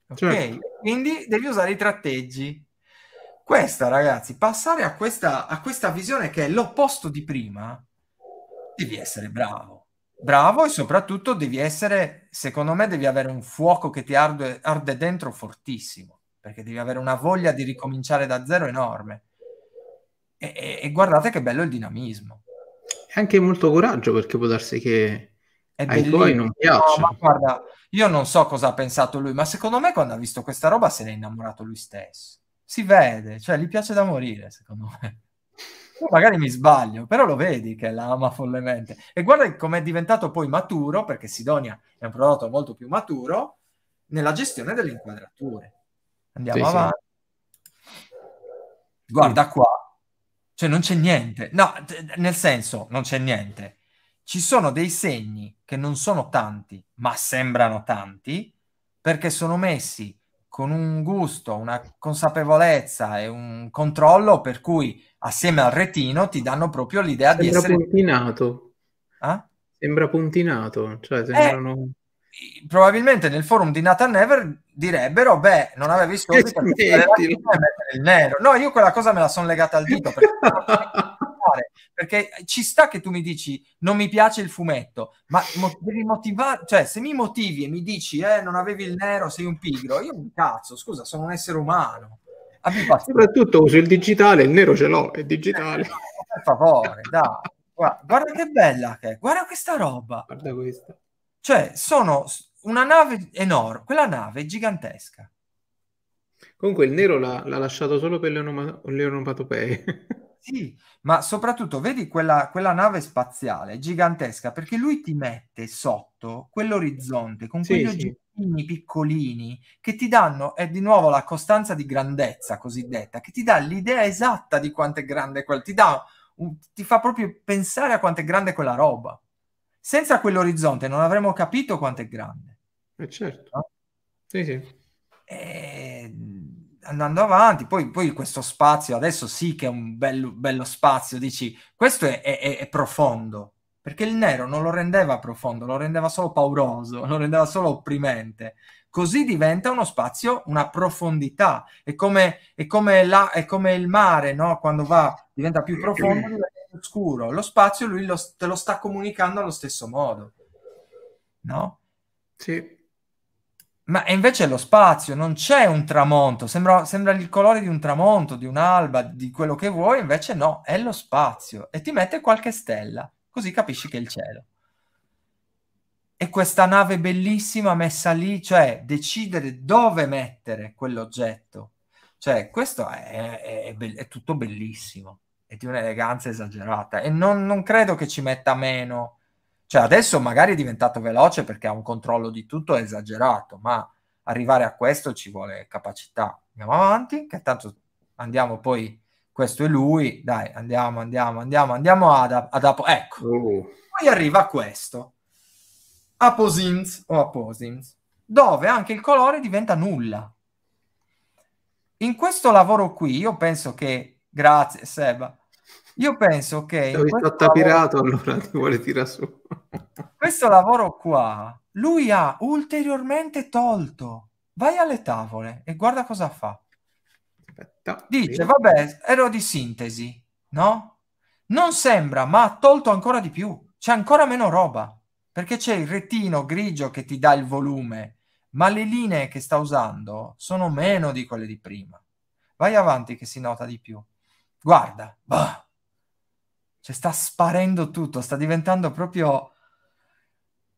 Ok? Certo. Quindi devi usare i tratteggi. Questa, ragazzi, passare a questa, a questa visione che è l'opposto di prima, devi essere bravo Bravo e soprattutto devi essere, secondo me, devi avere un fuoco che ti arde, arde dentro fortissimo, perché devi avere una voglia di ricominciare da zero enorme. E, e, e guardate che bello il dinamismo.
E anche molto coraggio, perché può darsi che è ai bellissimo. tuoi non piaccia. No,
guarda, io non so cosa ha pensato lui, ma secondo me quando ha visto questa roba se ne è innamorato lui stesso. Si vede, cioè gli piace da morire, secondo me magari mi sbaglio, però lo vedi che la ama follemente. E guarda come è diventato poi maturo, perché Sidonia è un prodotto molto più maturo, nella gestione delle inquadrature. Andiamo sì, avanti. Sì. Guarda qua, cioè non c'è niente. No, nel senso, non c'è niente. Ci sono dei segni che non sono tanti, ma sembrano tanti, perché sono messi con un gusto, una consapevolezza e un controllo per cui assieme al retino ti danno proprio l'idea sembra di essere...
Puntinato. Eh? Sembra puntinato. Cioè eh, sembrano...
eh, probabilmente nel forum di Nathan Never direbbero, beh, non avevi soldi eh, per mettere il nero. No, io quella cosa me la sono legata al dito perché... motivare, perché ci sta che tu mi dici non mi piace il fumetto, ma mo- devi motivare, cioè se mi motivi e mi dici eh non avevi il nero, sei un pigro, io mi cazzo, scusa, sono un essere umano.
Soprattutto uso il digitale, il nero ce l'ho,
è digitale. Eh, per favore, dai. Guarda, guarda, che bella che è, guarda questa roba. Guarda questa. Cioè, sono una nave enorme, quella nave è gigantesca. Comunque il nero
l'ha, l'ha lasciato solo per le, le
onomatopee. Sì, ma soprattutto vedi quella, quella nave spaziale gigantesca, perché lui ti mette sotto quell'orizzonte con quegli sì, oggetti piccolini che ti danno, è di nuovo la costanza di grandezza cosiddetta, che ti dà l'idea esatta di quanto è grande quella, ti, dà, un, ti fa proprio pensare a quanto è grande quella roba. Senza quell'orizzonte non avremmo capito quanto è grande. Eh certo. No? Sì, sì. E... Eh, andando avanti, poi, poi, questo spazio, adesso sì che è un bello, bello spazio, dici, questo è, è, è, profondo, perché il nero non lo rendeva profondo, lo rendeva solo pauroso, lo rendeva solo opprimente. Così diventa uno spazio, una profondità, è come, è come, la, è come il mare, no? quando va, diventa più profondo, diventa più scuro. Lo spazio lui lo, te lo sta comunicando allo stesso modo, no? Sì. Ma invece è lo spazio, non c'è un tramonto, sembra, sembra, il colore di un tramonto, di un'alba, di quello che vuoi, invece no, è lo spazio e ti mette qualche stella, così capisci che è il cielo. E questa nave bellissima messa lì, cioè decidere dove mettere quell'oggetto, cioè questo è, è, è, è tutto bellissimo, è di un'eleganza esagerata e non, non credo che ci metta meno cioè adesso magari è diventato veloce perché ha un controllo di tutto esagerato, ma arrivare a questo ci vuole capacità. Andiamo avanti, che tanto andiamo poi, questo è lui, dai, andiamo, andiamo, andiamo, andiamo ad, ad Apo. Ecco, oh. poi arriva questo, Aposins o Aposins, dove anche il colore diventa nulla. In questo lavoro qui io penso che, grazie Seba, io penso che... Okay, questo, tapirato,
lavoro... allora vuole tirare su.
questo lavoro qua, lui ha ulteriormente tolto. Vai alle tavole e guarda cosa fa. Aspetta. Dice, vabbè, ero di sintesi, no? Non sembra, ma ha tolto ancora di più. C'è ancora meno roba, perché c'è il retino grigio che ti dà il volume, ma le linee che sta usando sono meno di quelle di prima. Vai avanti che si nota di più. Guarda, bah cioè, sta sparendo tutto, sta diventando proprio...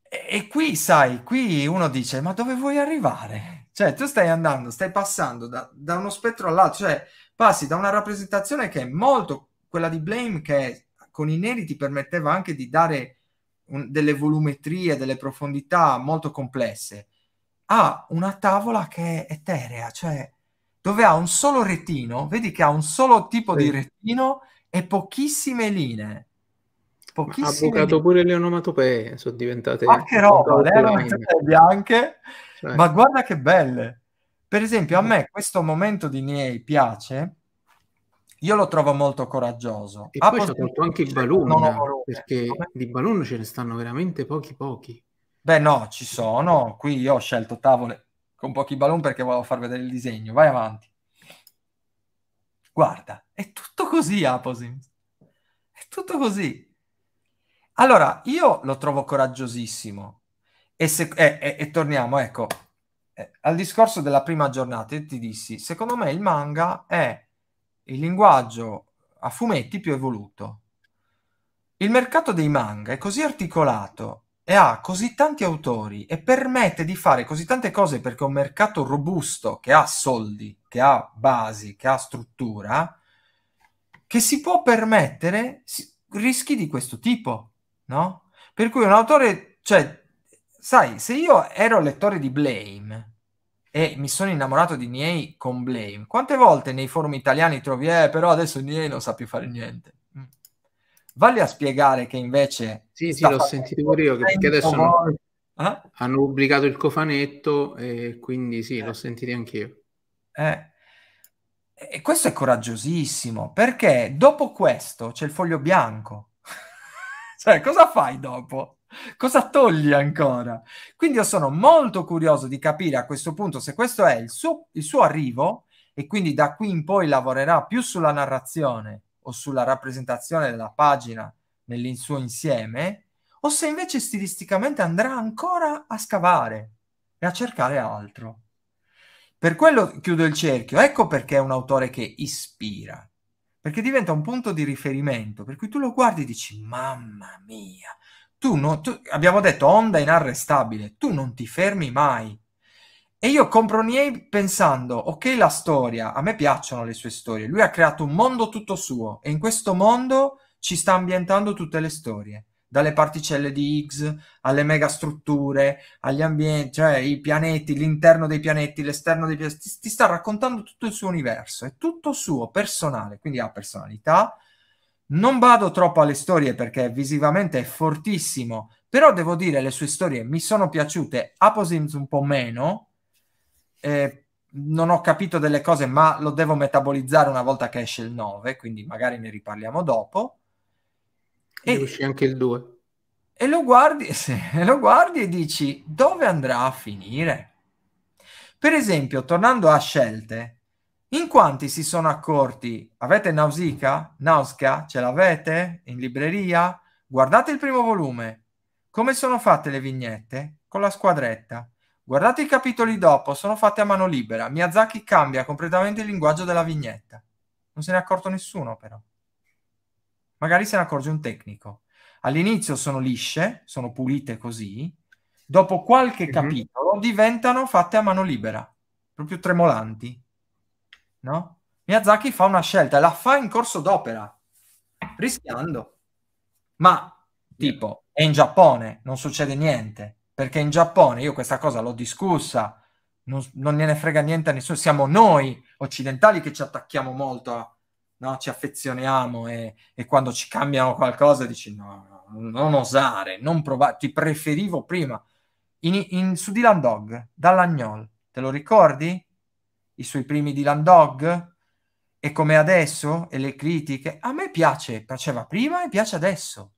E, e qui, sai, qui uno dice, ma dove vuoi arrivare? Cioè, tu stai andando, stai passando da, da uno spettro all'altro, cioè passi da una rappresentazione che è molto quella di Blame, che con i neri ti permetteva anche di dare un, delle volumetrie, delle profondità molto complesse, a una tavola che è eterea, cioè dove ha un solo retino, vedi che ha un solo tipo sì. di
retino
e pochissime linee. Pochissime ha bucato
pure le onomatopee, sono diventate... Anche roba,
bianche, cioè. ma guarda che belle. Per esempio, a mm. me questo momento di Niei piace, io lo trovo molto coraggioso. E ha poi soprattutto
anche i Balloon, perché di Balloon ce ne stanno veramente pochi pochi. Beh no, ci sono, qui io ho scelto tavole con
pochi Balloon perché volevo far vedere il disegno, vai avanti. Guarda, è tutto così, Aposim. È tutto così. Allora, io lo trovo coraggiosissimo. E, se, eh, eh, e torniamo, ecco, eh, al discorso della prima giornata. Io ti dissi, secondo me il manga è il linguaggio a fumetti più evoluto. Il mercato dei manga è così articolato e ha così tanti autori e permette di fare così tante cose perché è un mercato robusto, che ha soldi, che ha basi, che ha struttura, che si può permettere rischi di questo tipo, no? Per cui un autore, cioè, sai, se io ero lettore di Blame e mi sono innamorato di Niei con Blame, quante volte nei forum italiani trovi, eh, però adesso
Niei non sa più fare niente. Mm. Valli a spiegare che invece... Sì, sì, l'ho sentito pure io, perché adesso hanno, eh? hanno pubblicato il cofanetto e quindi sì, eh. l'ho sentito anch'io.
Eh e questo è coraggiosissimo, perché dopo questo c'è il foglio bianco. cioè, cosa fai dopo? Cosa togli ancora? Quindi io sono molto curioso di capire a questo punto se questo è il suo, il suo arrivo e quindi da qui in poi lavorerà più sulla narrazione o sulla rappresentazione della pagina nel suo insieme, o se invece stilisticamente andrà ancora a scavare e a cercare altro. Per quello chiudo il cerchio, ecco perché è un autore che ispira, perché diventa un punto di riferimento, per cui tu lo guardi e dici, mamma mia, tu, non, tu abbiamo detto onda inarrestabile, tu non ti fermi mai. E io compro Niei pensando, ok la storia, a me piacciono le sue storie, lui ha creato un mondo tutto suo e in questo mondo ci sta ambientando tutte le storie dalle particelle di Higgs alle megastrutture, agli ambienti, cioè i pianeti, l'interno dei pianeti, l'esterno dei pianeti, ti, ti sta raccontando tutto il suo universo, è tutto suo, personale, quindi ha personalità. Non vado troppo alle storie perché visivamente è fortissimo, però devo dire le sue storie mi sono piaciute, Aposims un po' meno, eh, non ho capito delle cose ma lo devo metabolizzare una volta che esce il 9, quindi magari ne riparliamo dopo e uscì anche il 2. E lo, guardi, e lo guardi e dici dove andrà a finire? Per esempio, tornando a scelte, in quanti si sono accorti, avete Nausica? Nausca? Ce l'avete? In libreria? Guardate il primo volume. Come sono fatte le vignette? Con la squadretta. Guardate i capitoli dopo, sono fatte a mano libera. Miyazaki cambia completamente il linguaggio della vignetta. Non se ne è accorto nessuno, però. Magari se ne accorge un tecnico. All'inizio sono lisce, sono pulite così, dopo qualche mm-hmm. capitolo diventano fatte a mano libera, proprio tremolanti. No? Miyazaki fa una scelta, la fa in corso d'opera, rischiando. Ma tipo, è in Giappone, non succede niente, perché in Giappone io questa cosa l'ho discussa, non, non ne frega niente a nessuno, siamo noi occidentali che ci attacchiamo molto a no? ci affezioniamo e, e, quando ci cambiano qualcosa dici no, no non osare, non provare, ti preferivo prima. In, in, su Dylan Dog, dall'Agnol, te lo ricordi? I suoi primi Dylan Dog? E come adesso? E le critiche? A me piace, piaceva prima e piace adesso.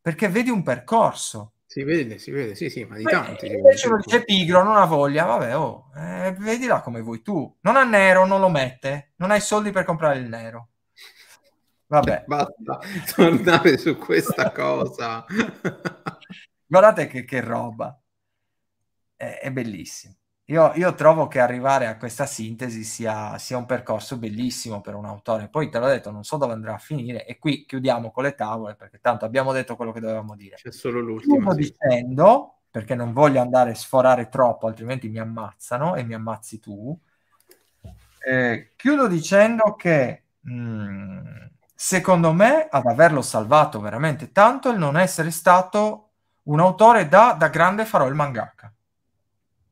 Perché vedi un percorso
si vede, si vede, sì, sì, ma di tanti. Eh, invece lo dice
pigro, non ha voglia, vabbè, oh, eh, vedila come vuoi tu. Non ha nero, non lo mette, non hai soldi per comprare il nero. Vabbè. Basta
tornare su questa cosa.
Guardate che, che roba. È, è bellissimo. Io, io, trovo che arrivare a questa sintesi sia, sia, un percorso bellissimo per un autore. Poi te l'ho detto, non so dove andrà a finire. E qui chiudiamo con le tavole, perché tanto abbiamo detto quello che dovevamo dire. C'è solo l'ultimo. Sì. dicendo, perché non voglio andare a sforare troppo, altrimenti mi ammazzano e mi ammazzi tu. Eh, chiudo dicendo che mh, mm, secondo me ad averlo salvato veramente tanto è il non essere stato un autore da, da grande farò il mangaka.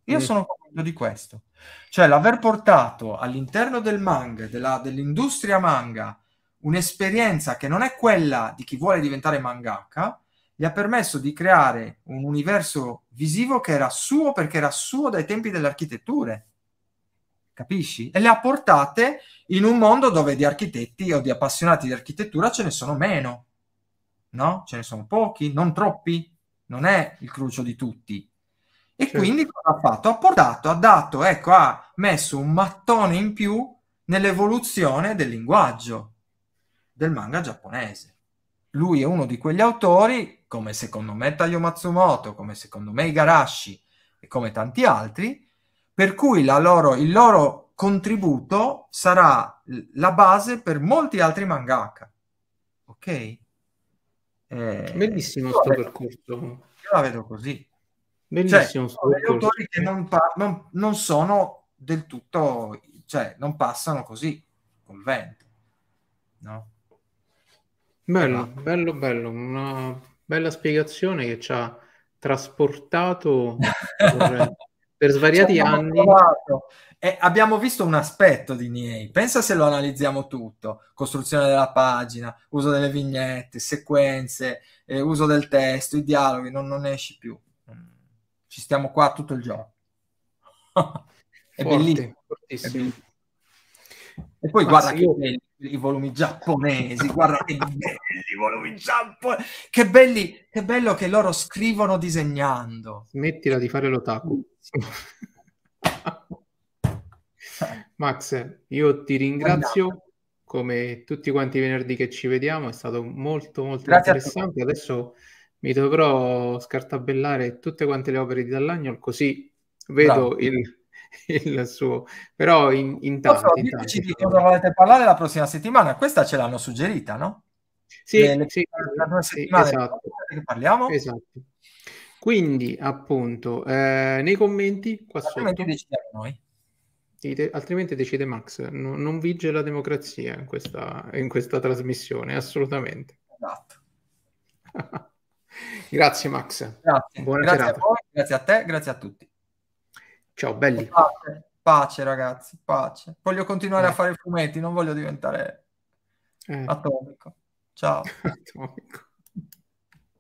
Io mm. sono di questo. Cioè l'aver portato all'interno del manga, della, dell'industria manga, un'esperienza che non è quella di chi vuole diventare mangaka, gli ha permesso di creare un universo visivo che era suo perché era suo dai tempi delle architetture. Capisci? E le ha portate in un mondo dove di architetti o di appassionati di architettura ce ne sono meno. No? Ce ne sono pochi, non troppi. Non è il crucio di tutti. E certo. quindi cosa ha fatto? Ha portato, ha dato, ecco, ha messo un mattone in più nell'evoluzione del linguaggio del manga giapponese. Lui è uno di quegli autori, come secondo me Taio Matsumoto, come secondo me Igarashi e come tanti altri, per cui loro, il loro contributo sarà la base per molti altri mangaka. Ok? Eh, Bellissimo questo percorso. Io la vedo così.
Benissimo, Cioè, degli autori
che non, pa- non, non, sono del tutto, cioè non passano così col vento. No?
Bello, no. Esatto. bello, bello. Una bella spiegazione che ci ha trasportato per, per svariati anni.
E abbiamo visto un aspetto di Niei. Pensa se lo analizziamo tutto: costruzione della pagina, uso delle vignette, sequenze, eh, uso del testo, i dialoghi, non, non esci più ci stiamo qua tutto il giorno. è, Forte, bellissimo, è bellissimo. E poi Ma guarda che belli i volumi giapponesi, guarda che belli i volumi giapponesi, che, belli, che bello che loro
scrivono disegnando. Smettila di fare l'otaku. Max, io ti ringrazio Andiamo. come tutti quanti i venerdì che ci vediamo, è stato molto molto Grazie interessante. Adesso mi dovrò scartabellare tutte quante le opere di Dall'Agnol così vedo il, il, suo però in, in tanti, so, in tanti di
cosa volete parlare la prossima settimana questa ce l'hanno suggerita no? sì, le, le, sì, la sì esatto. parliamo esatto
quindi appunto eh, nei commenti qua altrimenti sotto decidiamo noi dite, altrimenti decide Max no, non vige la democrazia in questa, in questa trasmissione assolutamente esatto Grazie Max. Grazie, Buona grazie serata. a
voi, grazie a te, grazie a tutti. Ciao belli. Pace, pace ragazzi, pace. Voglio continuare eh. a fare fumetti, non voglio diventare
eh. atomico.
Ciao. atomico.